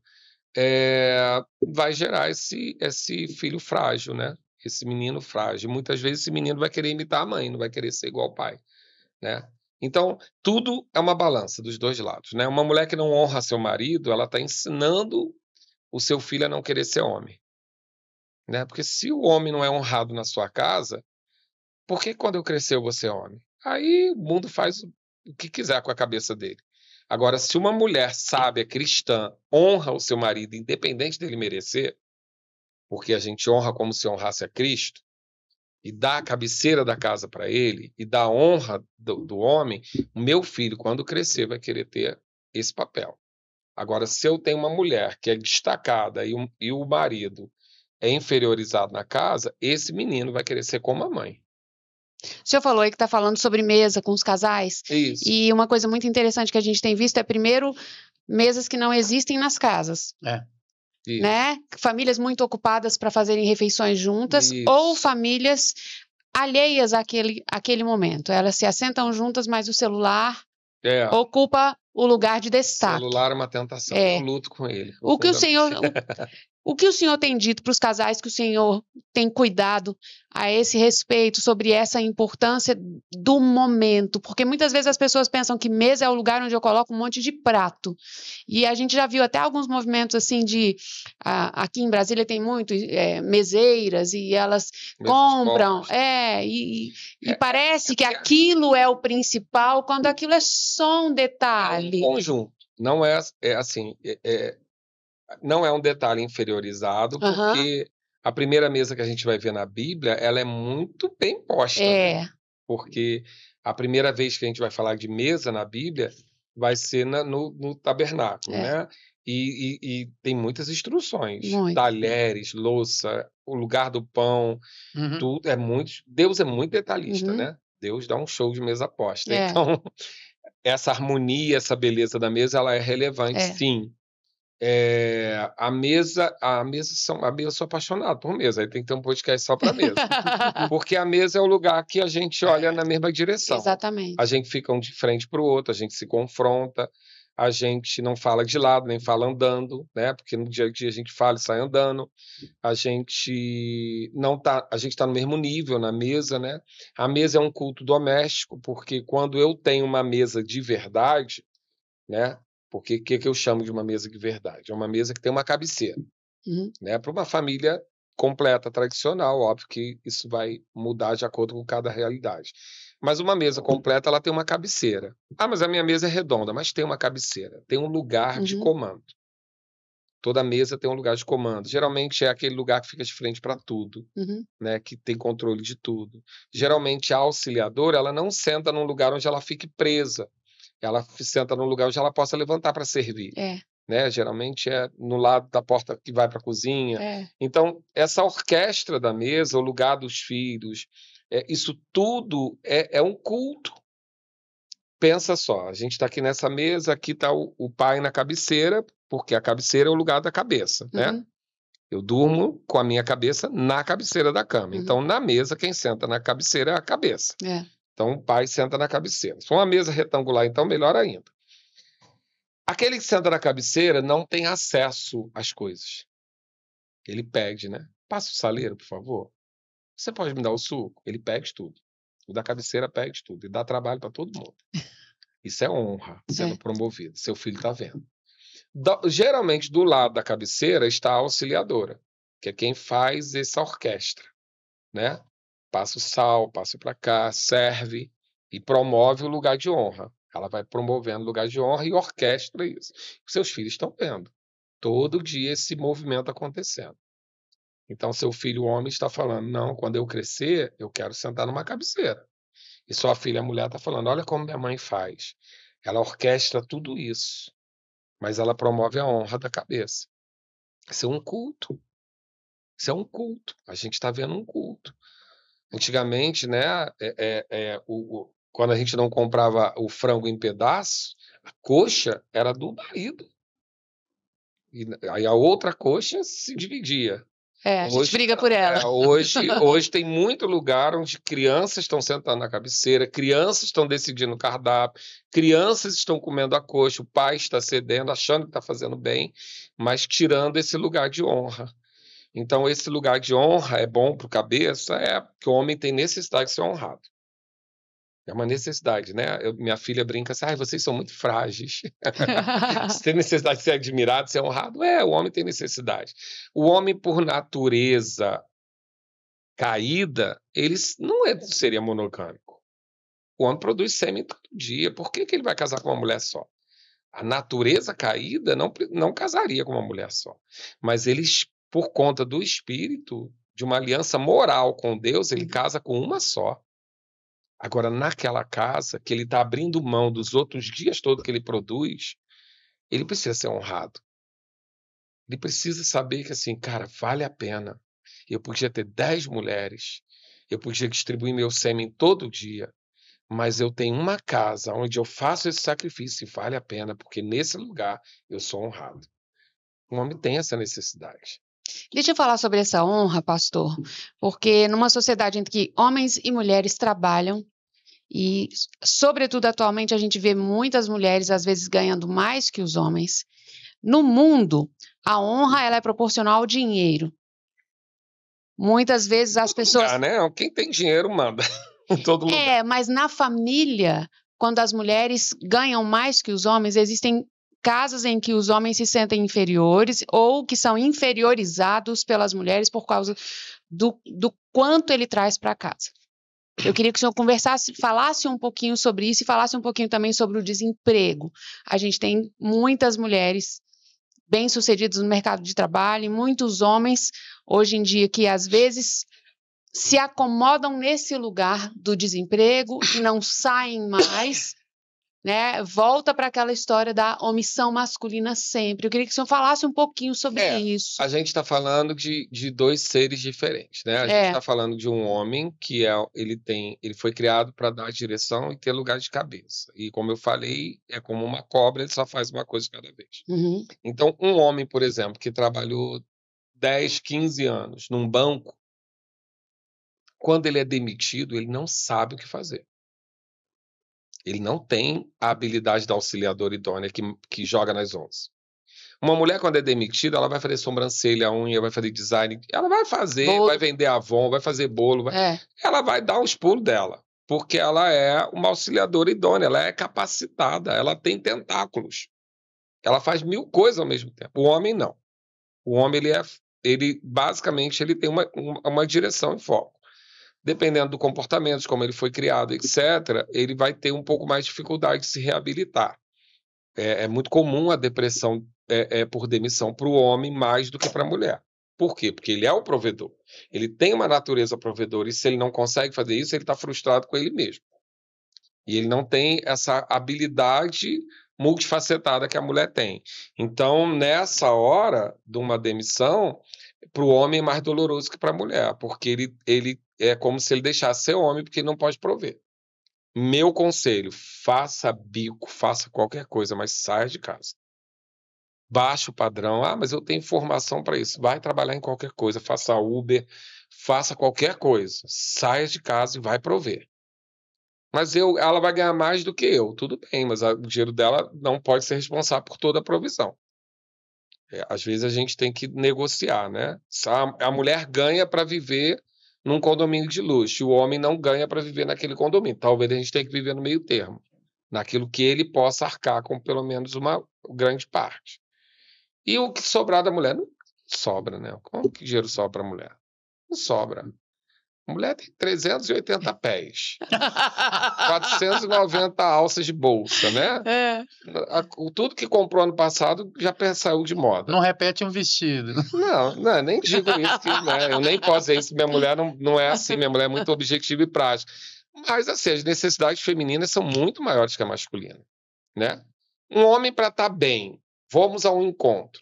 é, vai gerar esse, esse filho frágil, né? Esse menino frágil. Muitas vezes esse menino vai querer imitar a mãe, não vai querer ser igual ao pai, né? Então, tudo é uma balança dos dois lados, né? Uma mulher que não honra seu marido, ela está ensinando o seu filho a não querer ser homem. Né? Porque se o homem não é honrado na sua casa, por que quando eu crescer eu vou ser homem? Aí o mundo faz o que quiser com a cabeça dele. Agora, se uma mulher sábia, cristã, honra o seu marido, independente dele merecer, porque a gente honra como se honrasse a Cristo, e dá a cabeceira da casa para ele, e dá a honra do, do homem, meu filho, quando crescer, vai querer ter esse papel. Agora, se eu tenho uma mulher que é destacada e, um, e o marido é inferiorizado na casa, esse menino vai querer ser como a mãe. O senhor falou aí que está falando sobre mesa com os casais. Isso. E uma coisa muito interessante que a gente tem visto é, primeiro, mesas que não existem nas casas. É. Isso. Né? Famílias muito ocupadas para fazerem refeições juntas Isso. ou famílias alheias àquele, àquele momento. Elas se assentam juntas, mas o celular é. ocupa o lugar de destaque. O celular é uma tentação, é. eu luto com ele. O que o senhor, (laughs) O que o senhor tem dito para os casais que o senhor tem cuidado a esse respeito, sobre essa importância do momento? Porque muitas vezes as pessoas pensam que mesa é o lugar onde eu coloco um monte de prato. E a gente já viu até alguns movimentos assim de. A, aqui em Brasília tem muito é, meseiras e elas compram. É, e, e é. parece é que aquilo é o principal, quando aquilo é só um detalhe. É um conjunto. Não é, é assim. É, é não é um detalhe inferiorizado, uhum. porque a primeira mesa que a gente vai ver na Bíblia, ela é muito bem posta. Né? É. Né? Porque a primeira vez que a gente vai falar de mesa na Bíblia vai ser na, no, no, tabernáculo, é. né? E, e, e, tem muitas instruções, muito. talheres, louça, o lugar do pão, uhum. tudo é muito. Deus é muito detalhista, uhum. né? Deus dá um show de mesa posta. É. Então (laughs) essa harmonia, essa beleza da mesa, ela é relevante, é. sim. É, a mesa, a mesa são, a mesa, eu sou apaixonado por mesa, aí tem que ter um podcast só para mesa. (laughs) Porque a mesa é o lugar que a gente olha na mesma direção. Exatamente. A gente fica um de frente para o outro, a gente se confronta, a gente não fala de lado, nem fala andando, né? Porque no dia a dia a gente fala e sai andando. A gente não tá, a gente está no mesmo nível na mesa, né? A mesa é um culto doméstico, porque quando eu tenho uma mesa de verdade, né? Porque o que, que, eu chamo de uma mesa de verdade? É uma mesa que tem uma cabeceira. Uhum. Né? Para uma família completa, tradicional, óbvio que isso vai mudar de acordo com cada realidade. Mas uma mesa completa, ela tem uma cabeceira. Ah, mas a minha mesa é redonda, mas tem uma cabeceira, tem um lugar uhum. de comando. Toda mesa tem um lugar de comando. Geralmente é aquele lugar que fica de frente para tudo, uhum. né, que tem controle de tudo. Geralmente a auxiliadora, ela não senta num lugar onde ela fique presa ela senta no lugar onde ela possa levantar para servir. É. Né? Geralmente é no lado da porta que vai para a cozinha. É. Então, essa orquestra da mesa, o lugar dos filhos, é, isso tudo é, é um culto. Pensa só, a gente está aqui nessa mesa, aqui está o, o, pai na cabeceira, porque a cabeceira é o lugar da cabeça, né? Uhum. Eu durmo com a minha cabeça na cabeceira da cama. Uhum. Então, na mesa, quem senta na cabeceira é a cabeça. É. Então, o pai senta na cabeceira. Se for uma mesa retangular, então, melhor ainda. Aquele que senta na cabeceira não tem acesso às coisas. Ele pede, né? Passa o saleiro, por favor. Você pode me dar o suco? Ele pede tudo. O da cabeceira pede tudo. E dá trabalho para todo mundo. Isso é honra sendo é. promovido. Seu filho está vendo. geralmente, do lado da cabeceira está a auxiliadora, que é quem faz essa orquestra. Né? passa o sal, passa para cá, serve e promove o lugar de honra. Ela vai promovendo o lugar de honra e orquestra isso. Seus filhos estão vendo. Todo dia esse movimento acontecendo. Então, seu filho homem está falando: não, quando eu crescer, eu quero sentar numa cabeceira. E sua filha mulher está falando: olha como minha mãe faz. Ela orquestra tudo isso, mas ela promove a honra da cabeça. Isso é um culto. Isso é um culto. A gente está vendo um culto. Antigamente, né, é, é, é, o, o, quando a gente não comprava o frango em pedaço, a coxa era do marido. E aí a outra coxa se dividia. É, a gente briga por é, ela. É, hoje, (laughs) hoje tem muito lugar onde crianças estão sentando na cabeceira, crianças estão decidindo o cardápio, crianças estão comendo a coxa, o pai está cedendo, achando que está fazendo bem, mas tirando esse lugar de honra. Então, esse lugar de honra é bom para o cabeça, é que o homem tem necessidade de ser honrado. É uma necessidade, né? Eu, minha filha brinca assim, ah, vocês são muito frágeis. (laughs) você tem necessidade de ser admirado, de ser honrado? É, o homem tem necessidade. O homem, por natureza caída, ele não é, seria monogâmico. O homem produz sêmen todo dia. Por que, que ele vai casar com uma mulher só? A natureza caída não, não casaria com uma mulher só. Mas ele por conta do espírito, de uma aliança moral com Deus, ele uhum. casa com uma só. Agora, naquela casa, que ele está abrindo mão dos outros dias todos que ele produz, ele precisa ser honrado. Ele precisa saber que, assim, cara, vale a pena. Eu podia ter dez mulheres, eu podia distribuir meu sêmen todo dia, mas eu tenho uma casa onde eu faço esse sacrifício e vale a pena, porque nesse lugar eu sou honrado. O homem tem essa necessidade. Deixa eu falar sobre essa honra, pastor, porque numa sociedade em que homens e mulheres trabalham, e sobretudo atualmente a gente vê muitas mulheres às vezes ganhando mais que os homens, no mundo a honra ela é proporcional ao dinheiro. Muitas vezes as pessoas. Ah, né? Quem tem dinheiro manda. (laughs) em todo é, lugar. É, mas na família, quando as mulheres ganham mais que os homens, existem casos em que os homens se sentem inferiores ou que são inferiorizados pelas mulheres por causa do, do quanto ele traz para casa. Eu queria que o senhor conversasse, falasse um pouquinho sobre isso e falasse um pouquinho também sobre o desemprego. A gente tem muitas mulheres bem-sucedidas no mercado de trabalho e muitos homens hoje em dia que às vezes se acomodam nesse lugar do desemprego e não saem mais né? Volta para aquela história da omissão masculina sempre. Eu queria que o senhor falasse um pouquinho sobre é, isso. A gente está falando de, de dois seres diferentes, né? A gente está é. falando de um homem que é, ele tem, ele foi criado para dar direção e ter lugar de cabeça. E como eu falei, é como uma cobra, ele só faz uma coisa cada vez. Uhum. Então, um homem, por exemplo, que trabalhou 10, 15 anos num banco, quando ele é demitido, ele não sabe o que fazer. Ele não tem a habilidade da auxiliadora idônea que, que joga nas 11. Uma mulher, quando é demitida, ela vai fazer sobrancelha, unha, vai fazer design. Ela vai fazer, bolo. vai vender Avon, vai fazer bolo. Vai... É. Ela vai dar os pulos dela. Porque ela é uma auxiliadora idônea, ela é capacitada, ela tem tentáculos. Ela faz mil coisas ao mesmo tempo. O homem, não. O homem, ele é. Ele, basicamente, ele tem uma, uma, uma direção e foco dependendo do comportamento, de como ele foi criado, etc., ele vai ter um pouco mais de dificuldade de se reabilitar. É, é muito comum a depressão é, é por demissão para o homem mais do que para a mulher. Por quê? Porque ele é o provedor. Ele tem uma natureza provedora e se ele não consegue fazer isso, ele está frustrado com ele mesmo. E ele não tem essa habilidade multifacetada que a mulher tem. Então, nessa hora de uma demissão, para o homem é mais doloroso que para a mulher, porque ele, ele é como se ele deixasse ser homem, porque ele não pode prover. Meu conselho: faça bico, faça qualquer coisa, mas saia de casa. Baixe o padrão. Ah, mas eu tenho formação para isso. Vai trabalhar em qualquer coisa, faça Uber, faça qualquer coisa. Saia de casa e vai prover. Mas eu, ela vai ganhar mais do que eu, tudo bem, mas o dinheiro dela não pode ser responsável por toda a provisão. É, às vezes a gente tem que negociar, né? A, a mulher ganha para viver num condomínio de luxo. O homem não ganha para viver naquele condomínio. Talvez a gente tenha que viver no meio termo, naquilo que ele possa arcar com pelo menos uma grande parte. E o que sobrar da mulher não sobra, né? Como que dinheiro sobra para a mulher? Não sobra. A mulher tem 380 pés, 490 alças de bolsa, né? É. tudo que comprou ano passado já saiu de moda. Não repete um vestido. Não, não nem digo isso, que, né? eu nem posso dizer isso. Minha mulher não, não é assim, minha mulher é muito objetiva e prática. Mas, assim, as necessidades femininas são muito maiores que a masculina, né? Um homem para estar tá bem, vamos a um encontro,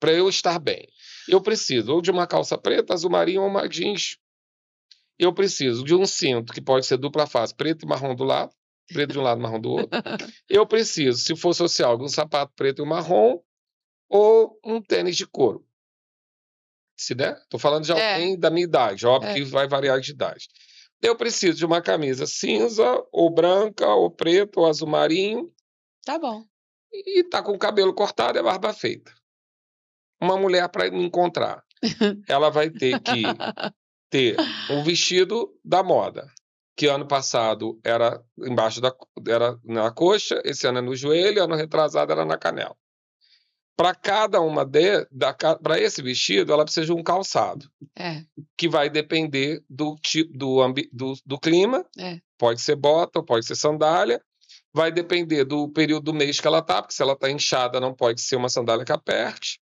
para eu estar bem. Eu preciso ou de uma calça preta, azul marinho ou uma jeans eu preciso de um cinto que pode ser dupla face, preto e marrom do lado, preto de um lado, marrom do outro. Eu preciso, se for social, de um sapato preto e um marrom ou um tênis de couro. Se der, estou falando de é. alguém é. da minha idade, óbvio é. que vai variar de idade. Eu preciso de uma camisa cinza, ou branca, ou preta, ou azul marinho. Tá bom. E tá com o cabelo cortado e a barba feita. Uma mulher para me encontrar. (laughs) Ela vai ter que ter um vestido da moda, que ano passado era embaixo da era na coxa, esse ano é no joelho, ano retrasado era na canela. Para cada uma de para esse vestido, ela precisa de um calçado. É. Que vai depender do tipo do, do, do clima. É. Pode ser bota, pode ser sandália. Vai depender do período do mês que ela tá, porque se ela tá inchada, não pode ser uma sandália que aperte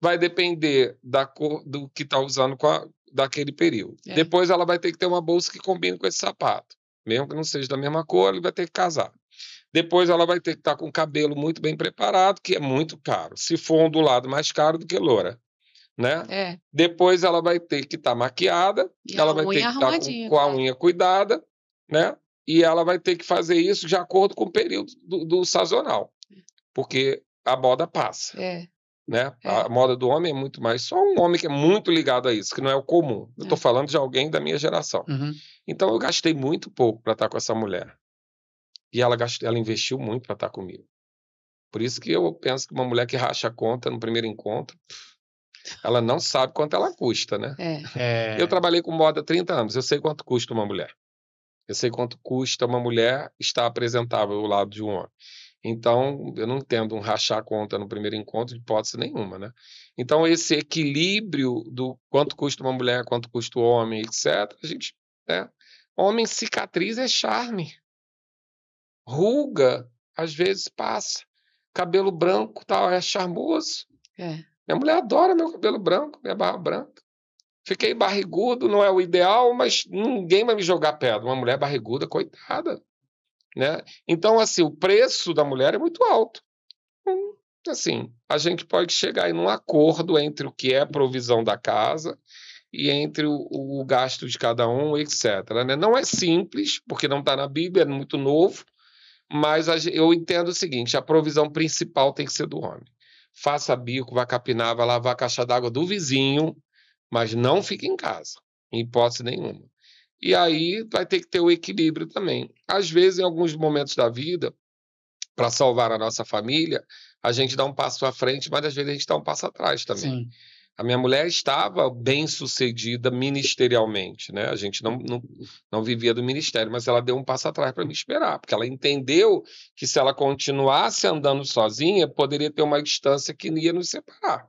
vai depender da cor, do que está usando a, daquele período. É. Depois ela vai ter que ter uma bolsa que combine com esse sapato. Mesmo que não seja da mesma cor, ele vai ter que casar. Depois ela vai ter que estar tá com o cabelo muito bem preparado, que é muito caro. Se for ondulado, mais caro do que loura. Né? É. Depois ela vai ter que estar tá maquiada, e ela vai ter que estar tá com, com, a né? unha cuidada, né? E ela vai ter que fazer isso de acordo com o período do, do sazonal, é. porque a moda passa. É. Né? É. A moda do homem é muito mais. Só um homem que é muito ligado a isso, que não é o comum. Eu estou é. falando de alguém da minha geração. Uhum. Então eu gastei muito pouco para estar com essa mulher. E ela, gastou, ela investiu muito para estar comigo. Por isso que eu penso que uma mulher que racha a conta no primeiro encontro, ela não sabe quanto ela custa, né? É. é. Eu trabalhei com moda há 30 anos, eu sei quanto custa uma mulher. Eu sei quanto custa uma mulher estar apresentável ao lado de um homem. Então, eu não entendo um rachar a conta no primeiro encontro, de hipótese nenhuma, né? Então, esse equilíbrio do quanto custa uma mulher, quanto custa o homem, etc., a gente, né? Homem cicatriz é charme. Ruga, às vezes, passa. Cabelo branco tal, é charmoso. É. Minha mulher adora meu cabelo branco, minha barba branca. Fiquei barrigudo, não é o ideal, mas ninguém vai me jogar pedra. Uma mulher barriguda, coitada. Né? Então, assim, o preço da mulher é muito alto. Hum, assim, a gente pode chegar em um acordo entre o que é a provisão da casa e entre o, o gasto de cada um, etc. Né? Não é simples, porque não está na Bíblia, é muito novo, mas a, eu entendo o seguinte: a provisão principal tem que ser do homem. Faça bico, vá capinar, vá lavar a caixa d'água do vizinho, mas não fique em casa, em hipótese nenhuma. E aí vai ter que ter o equilíbrio também. Às vezes, em alguns momentos da vida, para salvar a nossa família, a gente dá um passo à frente, mas às vezes a gente dá um passo atrás também. Sim. A minha mulher estava bem sucedida ministerialmente, né? A gente não, não, não vivia do ministério, mas ela deu um passo atrás para me esperar, porque ela entendeu que se ela continuasse andando sozinha, poderia ter uma distância que ia nos separar.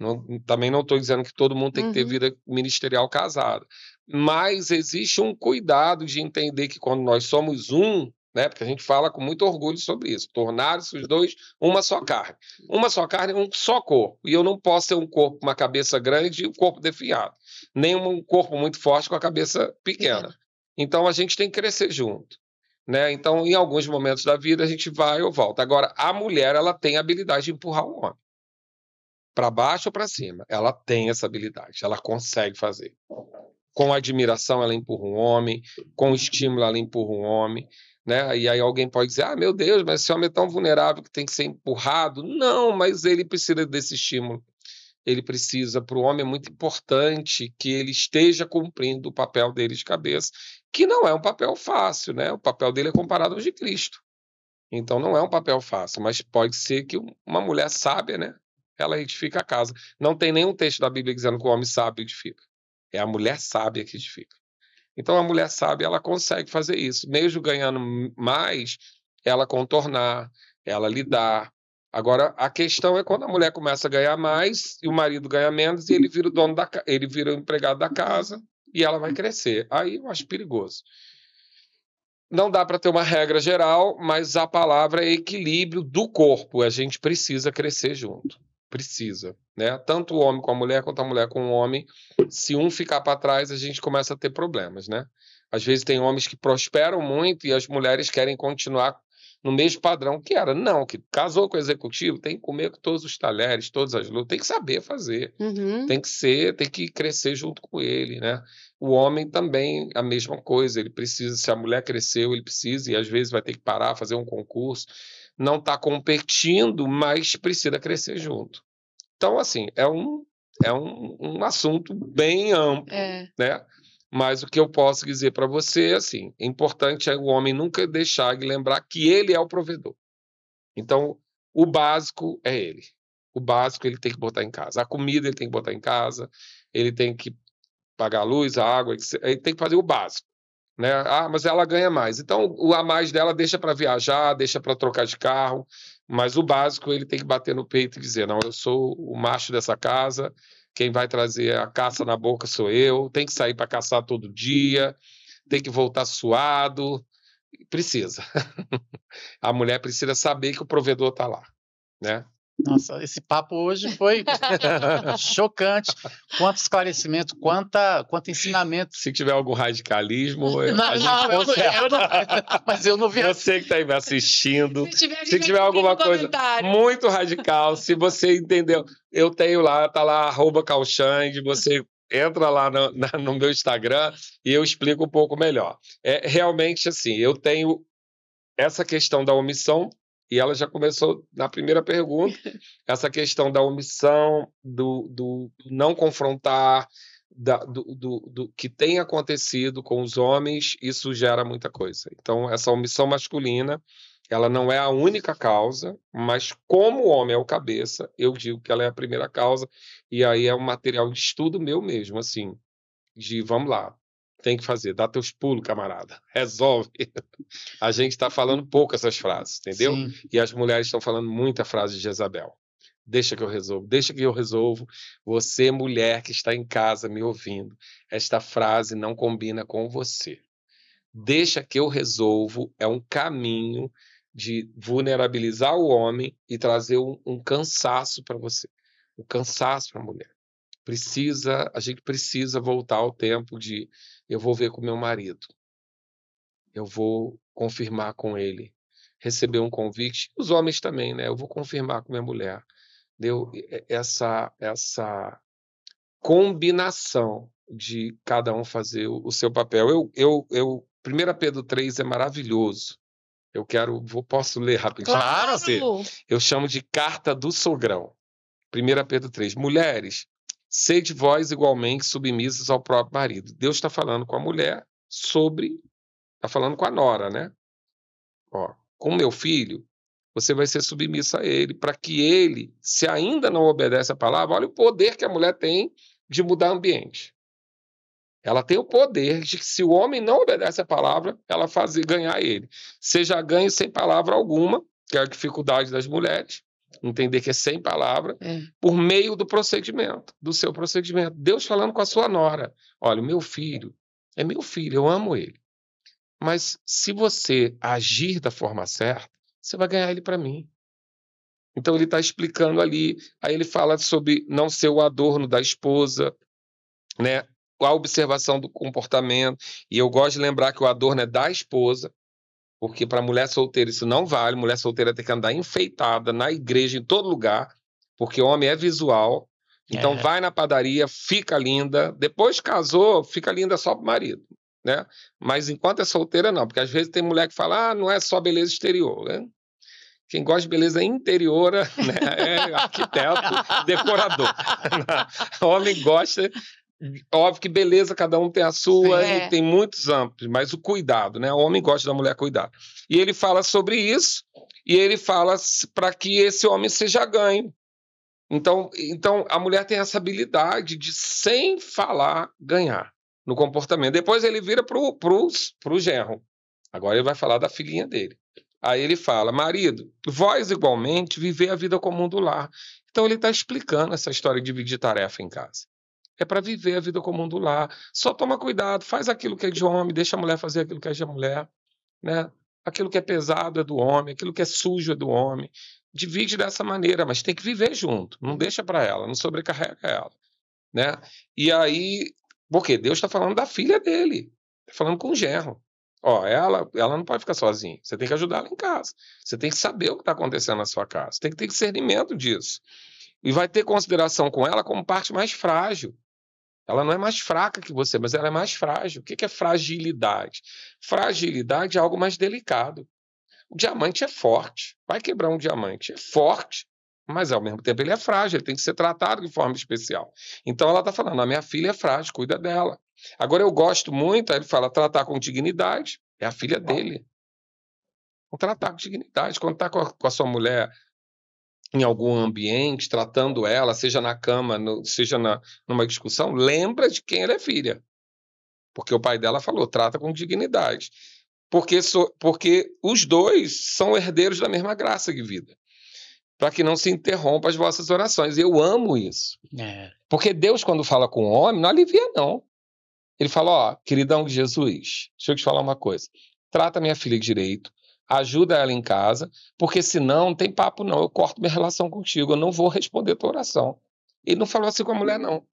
Não, também não estou dizendo que todo mundo tem uhum. que ter uhum. vida ministerial casada. Mas existe um cuidado de entender que quando nós somos um, né, porque a gente fala com muito orgulho sobre isso, tornar-se os dois uma só carne. Uma só carne um só corpo. E eu não posso ter um corpo com uma cabeça grande e um corpo definhado. Nem um corpo muito forte com a cabeça pequena. Então a gente tem que crescer junto. Né? Então, em alguns momentos da vida, a gente vai ou volta. Agora, a mulher ela tem a habilidade de empurrar o homem para baixo ou para cima. Ela tem essa habilidade, ela consegue fazer. Com admiração, ela empurra um homem, com estímulo, ela empurra um homem. Né? E aí alguém pode dizer: ah, meu Deus, mas esse homem é tão vulnerável que tem que ser empurrado. Não, mas ele precisa desse estímulo. Ele precisa, para o homem, é muito importante que ele esteja cumprindo o papel dele de cabeça, que não é um papel fácil, né? O papel dele é comparado ao de Cristo. Então não é um papel fácil, mas pode ser que uma mulher sábia, né? ela edifica a casa. Não tem nenhum texto da Bíblia dizendo que o homem sábio edifica. É a mulher sábia que edifica. Então a mulher sábia ela consegue fazer isso, mesmo ganhando mais, ela contornar, ela lidar. Agora a questão é quando a mulher começa a ganhar mais e o marido ganha menos e ele vira o dono da ele vira o empregado da casa e ela vai crescer. Aí eu acho perigoso. Não dá para ter uma regra geral, mas a palavra é equilíbrio do corpo. A gente precisa crescer junto precisa, né? Tanto o homem com a mulher quanto a mulher com o homem, se um ficar para trás, a gente começa a ter problemas, né? Às vezes tem homens que prosperam muito e as mulheres querem continuar no mesmo padrão que era. Não, que casou com o executivo, tem que comer com todos os talheres, todas as lutas, tem que saber fazer, uhum. tem que ser, tem que crescer junto com ele, né? O homem também, a mesma coisa, ele precisa, se a mulher cresceu, ele precisa, e às vezes vai ter que parar, fazer um concurso, não está competindo, mas precisa crescer junto. Então, assim, é um, é um, um assunto bem amplo, é. né? Mas o que eu posso dizer para você, assim, é importante é o homem nunca deixar de lembrar que ele é o provedor. Então, o básico é ele. O básico ele tem que botar em casa. A comida ele tem que botar em casa, ele tem que pagar a luz, a água, ele tem que fazer o básico. Né? Ah, mas ela ganha mais. Então, o a mais dela deixa para viajar, deixa para trocar de carro, mas o básico ele tem que bater no peito e dizer: não, eu sou o macho dessa casa, quem vai trazer a caça na boca sou eu, tem que sair para caçar todo dia, tem que voltar suado. Precisa. (laughs) a mulher precisa saber que o provedor está lá. Né? Nossa, esse papo hoje foi (laughs) chocante. Quanto esclarecimento, quanta, quanto ensinamento. Se tiver algum radicalismo, não, a gente não, Eu não, mas eu não vi. Você assim. que está aí me assistindo. Se tiver, se tiver alguma coisa comentário. muito radical, se você entendeu, eu tenho lá, tá lá arroba Calxande, você entra lá no, na, no meu Instagram e eu explico um pouco melhor. É realmente assim, eu tenho essa questão da omissão e ela já começou na primeira pergunta, (laughs) essa questão da omissão, do, do não confrontar, da, do, do, do, que tem acontecido com os homens, isso gera muita coisa. Então, essa omissão masculina, ela não é a única causa, mas como o homem é o cabeça, eu digo que ela é a primeira causa, e aí é um material de estudo meu mesmo, assim, de vamos lá, tem que fazer, dá teus pulos, camarada. (laughs) Resolve. A gente está falando pouco essas frases, entendeu? Sim. E as mulheres estão falando muita frase de Jezabel. Deixa que eu resolvo, deixa que eu resolvo. Você, mulher que está em casa me ouvindo, esta frase não combina com você. Deixa que eu resolvo é um caminho de vulnerabilizar o homem e trazer um, um cansaço para você, um cansaço para a mulher. Precisa, a gente precisa voltar ao tempo de eu vou ver com meu marido, eu vou confirmar com ele, receber um convite, os homens também, né? Eu vou confirmar com minha mulher. Deu eh, essa essa combinação de cada um fazer o seu papel. Eu eu eu 1 Pedro 3 é maravilhoso. Eu quero, vou, posso ler rapidinho? Claro! Eu chamo de carta do sogrão. 1 Pedro 3. Mulheres, Sede vós igualmente submissas ao próprio marido. Deus está falando com a mulher sobre. Está falando com a nora, né? Ó, com meu filho, você vai ser submissa a ele, para que ele, se ainda não obedece a palavra, olha o poder que a mulher tem de mudar ambiente. Ela tem o poder de que, se o homem não obedece a palavra, ela fazer ganhar ele. Seja ganho sem palavra alguma, que é a dificuldade das mulheres, entender que é sem palavra, é. por meio do procedimento, do seu procedimento. Deus falando com a sua nora: olha, o meu filho é meu filho, eu amo ele. Mas se você agir da forma certa, você vai ganhar ele para mim. Então ele está explicando ali, aí ele fala sobre não ser o adorno da esposa, né? a observação do comportamento, e eu gosto de lembrar que o adorno é da esposa, porque para mulher solteira isso não vale. Mulher solteira tem que andar enfeitada na igreja, em todo lugar, porque homem é visual. Então é. vai na padaria, fica linda. Depois casou, fica linda só pro marido, né? Mas enquanto é solteira não, porque às vezes tem mulher que fala, ah, não é só beleza exterior, né? Quem gosta de beleza interior (laughs) né, é arquiteto, decorador. (laughs) Homem gosta então, óbvio que beleza, cada um tem a sua é. e tem muitos amplos, mas o cuidado, né? O homem gosta da mulher cuidar. E ele fala sobre isso e ele fala para que esse homem seja ganho. Então, então a mulher tem essa habilidade de sem falar ganhar no comportamento. Depois ele vira pro pro, pro genro. Agora ele vai falar da filhinha dele. Aí ele fala: "Marido, vós igualmente viver a vida comum do lar". Então ele está explicando essa história de dividir tarefa em casa é para viver a vida comum do lar. Só toma cuidado, faz aquilo que é de homem, deixa a mulher fazer aquilo que é de mulher, né? Aquilo que é pesado é do homem, aquilo que é sujo é do homem. Divide dessa maneira, mas tem que viver junto. Não deixa para ela, não sobrecarrega ela, né? E aí, porque Deus está falando da filha dele, está falando com o Gerro. Ó, ela, ela não pode ficar sozinha. Você tem que ajudar ela em casa. Você tem que saber o que está acontecendo na sua casa. Você tem que ter discernimento disso. E vai ter consideração com ela como parte mais frágil. Ela não é mais fraca que você, mas ela é mais frágil. O que é fragilidade? Fragilidade é algo mais delicado. O diamante é forte. Vai quebrar um diamante. É forte, mas ao mesmo tempo ele é frágil. Ele tem que ser tratado de forma especial. Então ela está falando: a minha filha é frágil, cuida dela. Agora eu gosto muito, aí ele fala: tratar com dignidade. É a filha dele. Tratar com dignidade. Quando está com, com a sua mulher em algum ambiente, tratando ela, seja na cama, no, seja na, numa discussão, lembra de quem ela é filha. Porque o pai dela falou, trata com dignidade. Porque, so, porque os dois são herdeiros da mesma graça de vida. Para que não se interrompa as vossas orações. Eu amo isso. É. Porque Deus, quando fala com o homem, não alivia, não. Ele fala: Ó, queridão de Jesus, deixa eu te falar uma coisa. Trata minha filha direito, ajuda ela em casa, porque senão não tem papo não, eu corto minha relação contigo, eu não vou responder tua oração. Ele não falou assim com a mulher não.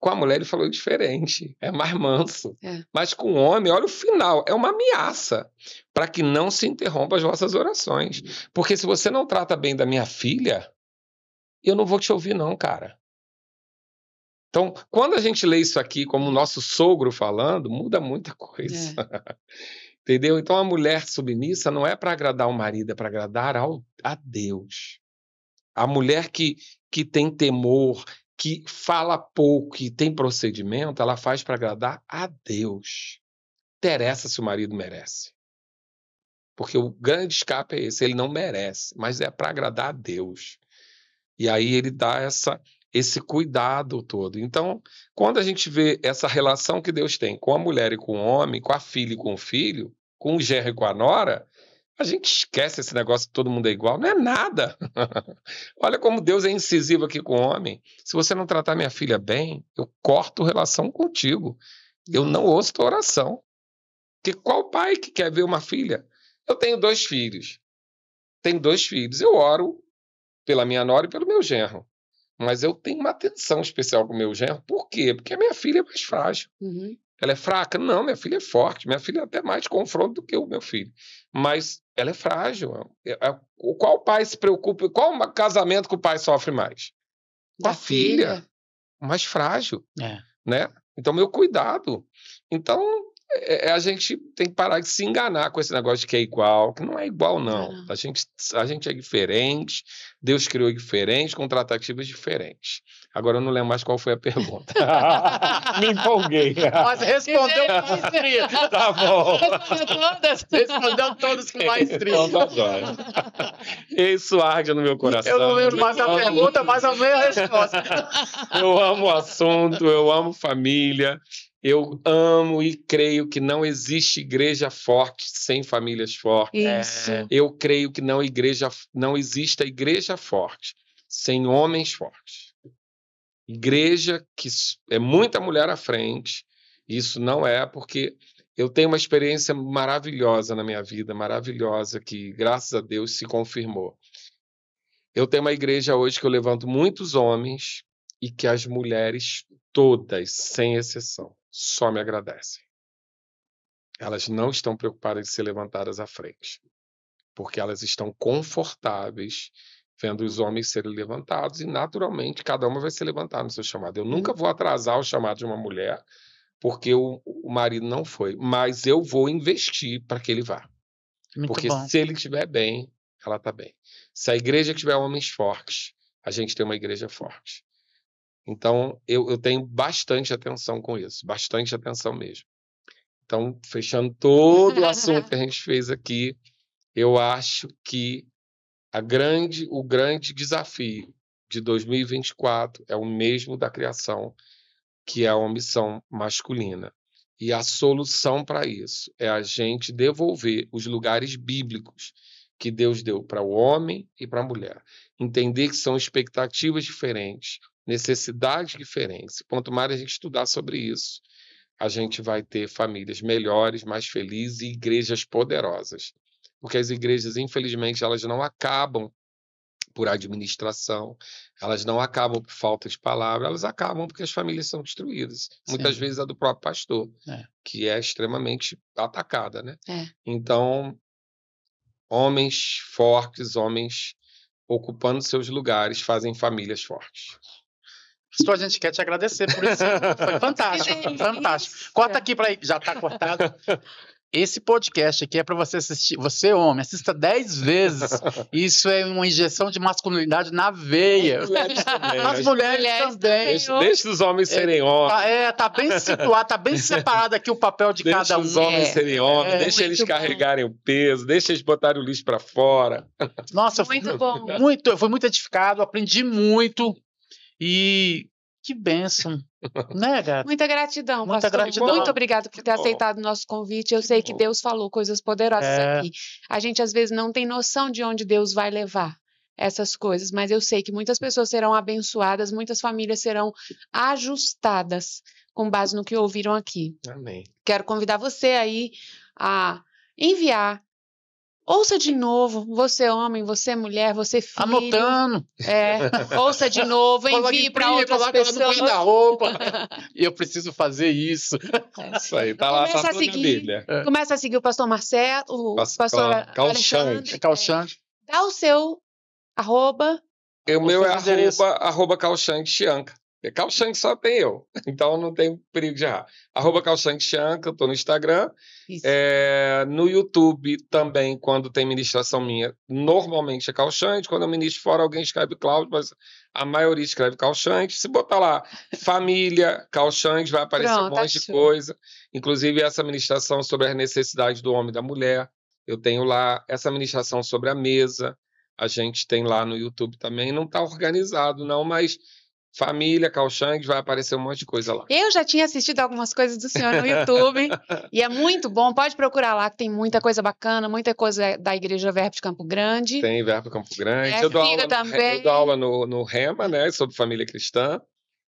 Com a mulher ele falou diferente, é mais manso. É. Mas com o homem, olha o final, é uma ameaça para que não se interrompa as vossas orações. Porque se você não trata bem da minha filha, eu não vou te ouvir não, cara. Então, quando a gente lê isso aqui como o nosso sogro falando, muda muita coisa. É. (laughs) Entendeu? Então a mulher submissa não é para agradar o marido, é para agradar ao, a Deus. A mulher que, que tem temor, que fala pouco, e tem procedimento, ela faz para agradar a Deus. Interessa se o marido merece. Porque o grande escape é esse, ele não merece, mas é para agradar a Deus. E aí ele dá essa esse cuidado todo. Então, quando a gente vê essa relação que Deus tem com a mulher e com o homem, com a filha e com o filho, com o genro e com a nora, a gente esquece esse negócio que todo mundo é igual. Não é nada. (laughs) Olha como Deus é incisivo aqui com o homem. Se você não tratar minha filha bem, eu corto relação contigo. Eu não ouço tua oração. Que qual pai que quer ver uma filha? Eu tenho dois filhos. Tenho dois filhos. Eu oro pela minha nora e pelo meu genro. Mas eu tenho uma atenção especial com o meu genro. Por quê? Porque a minha filha é mais frágil. Uhum. Ela é fraca? Não, minha filha é forte. Minha filha até mais confronto do que o meu filho. Mas ela é frágil. É, é, qual pai se preocupa? Qual casamento que o pai sofre mais? Da a filha. filha. Mais frágil. É. Né? Então, meu cuidado. Então, é, é, a gente tem que parar de se enganar com esse negócio de que é igual, que não é igual, não. A, gente, a gente é diferente, Deus criou diferente, com tratativas diferentes. Agora eu não lembro mais qual foi a pergunta. (laughs) Me empolguei. Mas respondeu com maestria. Tá bom. Respondeu todas. Respondeu todas com maestria. Então tá Isso arde no meu coração. Eu não lembro mais a pergunta, mas a resposta. eu amo o assunto, eu amo família. Eu amo e creio que não existe igreja forte sem famílias fortes. Isso. É, eu creio que não igreja não existe igreja forte sem homens fortes. Igreja que é muita mulher à frente. Isso não é porque eu tenho uma experiência maravilhosa na minha vida, maravilhosa que graças a Deus se confirmou. Eu tenho uma igreja hoje que eu levanto muitos homens e que as mulheres todas, sem exceção, só me agradecem. Elas não estão preocupadas em ser levantadas à frente, porque elas estão confortáveis vendo os homens serem levantados e naturalmente cada uma vai se levantar no seu chamado. Eu nunca uhum. vou atrasar o chamado de uma mulher porque o, o marido não foi, mas eu vou investir para que ele vá. Muito porque bom. se ele estiver bem, ela está bem. Se a igreja tiver homens fortes, a gente tem uma igreja forte. Então, eu, eu tenho bastante atenção com isso, bastante atenção mesmo. Então, fechando todo o assunto que a gente fez aqui, eu acho que a grande, o grande desafio de 2024 é o mesmo da criação, que é a omissão masculina. E a solução para isso é a gente devolver os lugares bíblicos que Deus deu para o homem e para a mulher. Entender que são expectativas diferentes, necessidades diferentes. Quanto mais a gente estudar sobre isso, a gente vai ter famílias melhores, mais felizes e igrejas poderosas. Porque as igrejas, infelizmente, elas não acabam por administração, elas não acabam por falta de palavra, elas acabam porque as famílias são destruídas. Sim. Muitas vezes a é do próprio pastor, é. que é extremamente atacada, né? É. Então, homens fortes, homens ocupando seus lugares, fazem famílias fortes. Só a gente quer te agradecer por isso. (laughs) Foi fantástico, fantástico. Corta aqui para já tá cortado. Esse podcast aqui é para você assistir. Você, homem, assista dez vezes. Isso é uma injeção de masculinidade na veia. As mulheres também. As mulheres mulheres também. Deixa, deixa, os homens serem é, tá, homens. É, tá bem situado, tá bem separado aqui o papel de deixa cada um. Deixa os homens é. serem homens, é, deixa eles carregarem o peso, deixa eles botarem o lixo para fora. Nossa, muito fui, bom. Muito, eu fui muito edificado, aprendi muito. E que bênção. Né, gata? Muita gratidão, Muita pastor. Gratidão. Muito obrigado por ter aceitado o nosso convite. Eu sei que Deus falou coisas poderosas é... aqui. A gente às vezes não tem noção de onde Deus vai levar essas coisas, mas eu sei que muitas pessoas serão abençoadas, muitas famílias serão ajustadas com base no que ouviram aqui. Amém. Quero convidar você aí a enviar Ouça de novo, você é homem, você é mulher, você é tá filho. Anotando. É, ouça de novo, envie para outras pessoas. Coloca da roupa. eu preciso fazer isso. É, isso aí, tá começa lá, tá a seguir, Bíblia. Começa a seguir o pastor Marcelo, o Pas, pastor Calchante. É. Dá o seu arroba. O meu é arroba, arroba Calchante Chianca. Porque é Calçang só tem eu, (laughs) então não tem perigo de errar. Arroba Calçang Chanca, eu estou no Instagram. É, no YouTube também, quando tem ministração minha, normalmente é Calçang. Quando eu ministro fora, alguém escreve Cláudio, mas a maioria escreve Calçang. Se botar lá família, Calçang, vai aparecer Pronto, um tá monte tá de show. coisa. Inclusive essa ministração sobre as necessidades do homem e da mulher, eu tenho lá. Essa ministração sobre a mesa, a gente tem lá no YouTube também. Não está organizado não, mas Família, Calxangues, vai aparecer um monte de coisa lá. Eu já tinha assistido algumas coisas do senhor no YouTube (laughs) e é muito bom. Pode procurar lá, que tem muita coisa bacana, muita coisa da Igreja Verbo de Campo Grande. Tem Verbo Campo Grande. É, eu, dou aula, também. eu dou aula no, no REMA, né, sobre família cristã.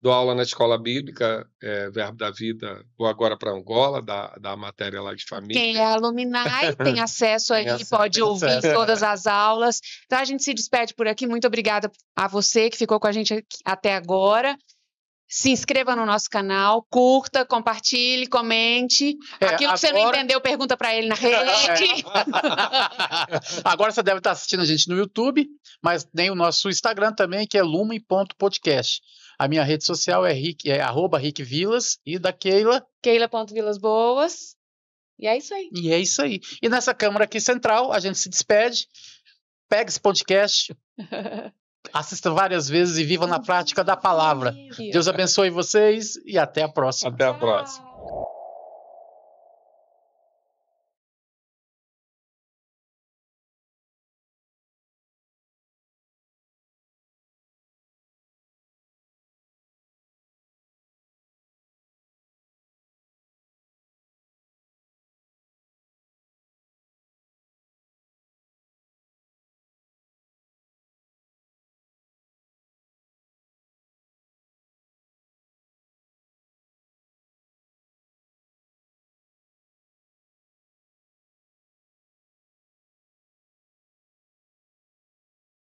Dou aula na escola bíblica, é, Verbo da Vida, vou agora para Angola, da, da matéria lá de família. Quem é aluminai (laughs) tem acesso aí, tem pode ouvir todas as aulas. Então a gente se despede por aqui. Muito obrigada a você que ficou com a gente até agora. Se inscreva no nosso canal, curta, compartilhe, comente. É, Aquilo que você não entendeu, pergunta para ele na (laughs) rede. É. agora você deve estar tá assistindo a gente no YouTube, mas tem o nosso Instagram também, que é lumen.podcast. A minha rede social é, Rick, é arroba Rick Vilas e da Keila. Keila.vilasboas. E é isso aí. E é isso aí. E nessa câmara aqui central, a gente se despede. Pega esse podcast. (laughs) assista várias vezes e viva na prática da palavra. Deus abençoe vocês e até a próxima. Até a próxima.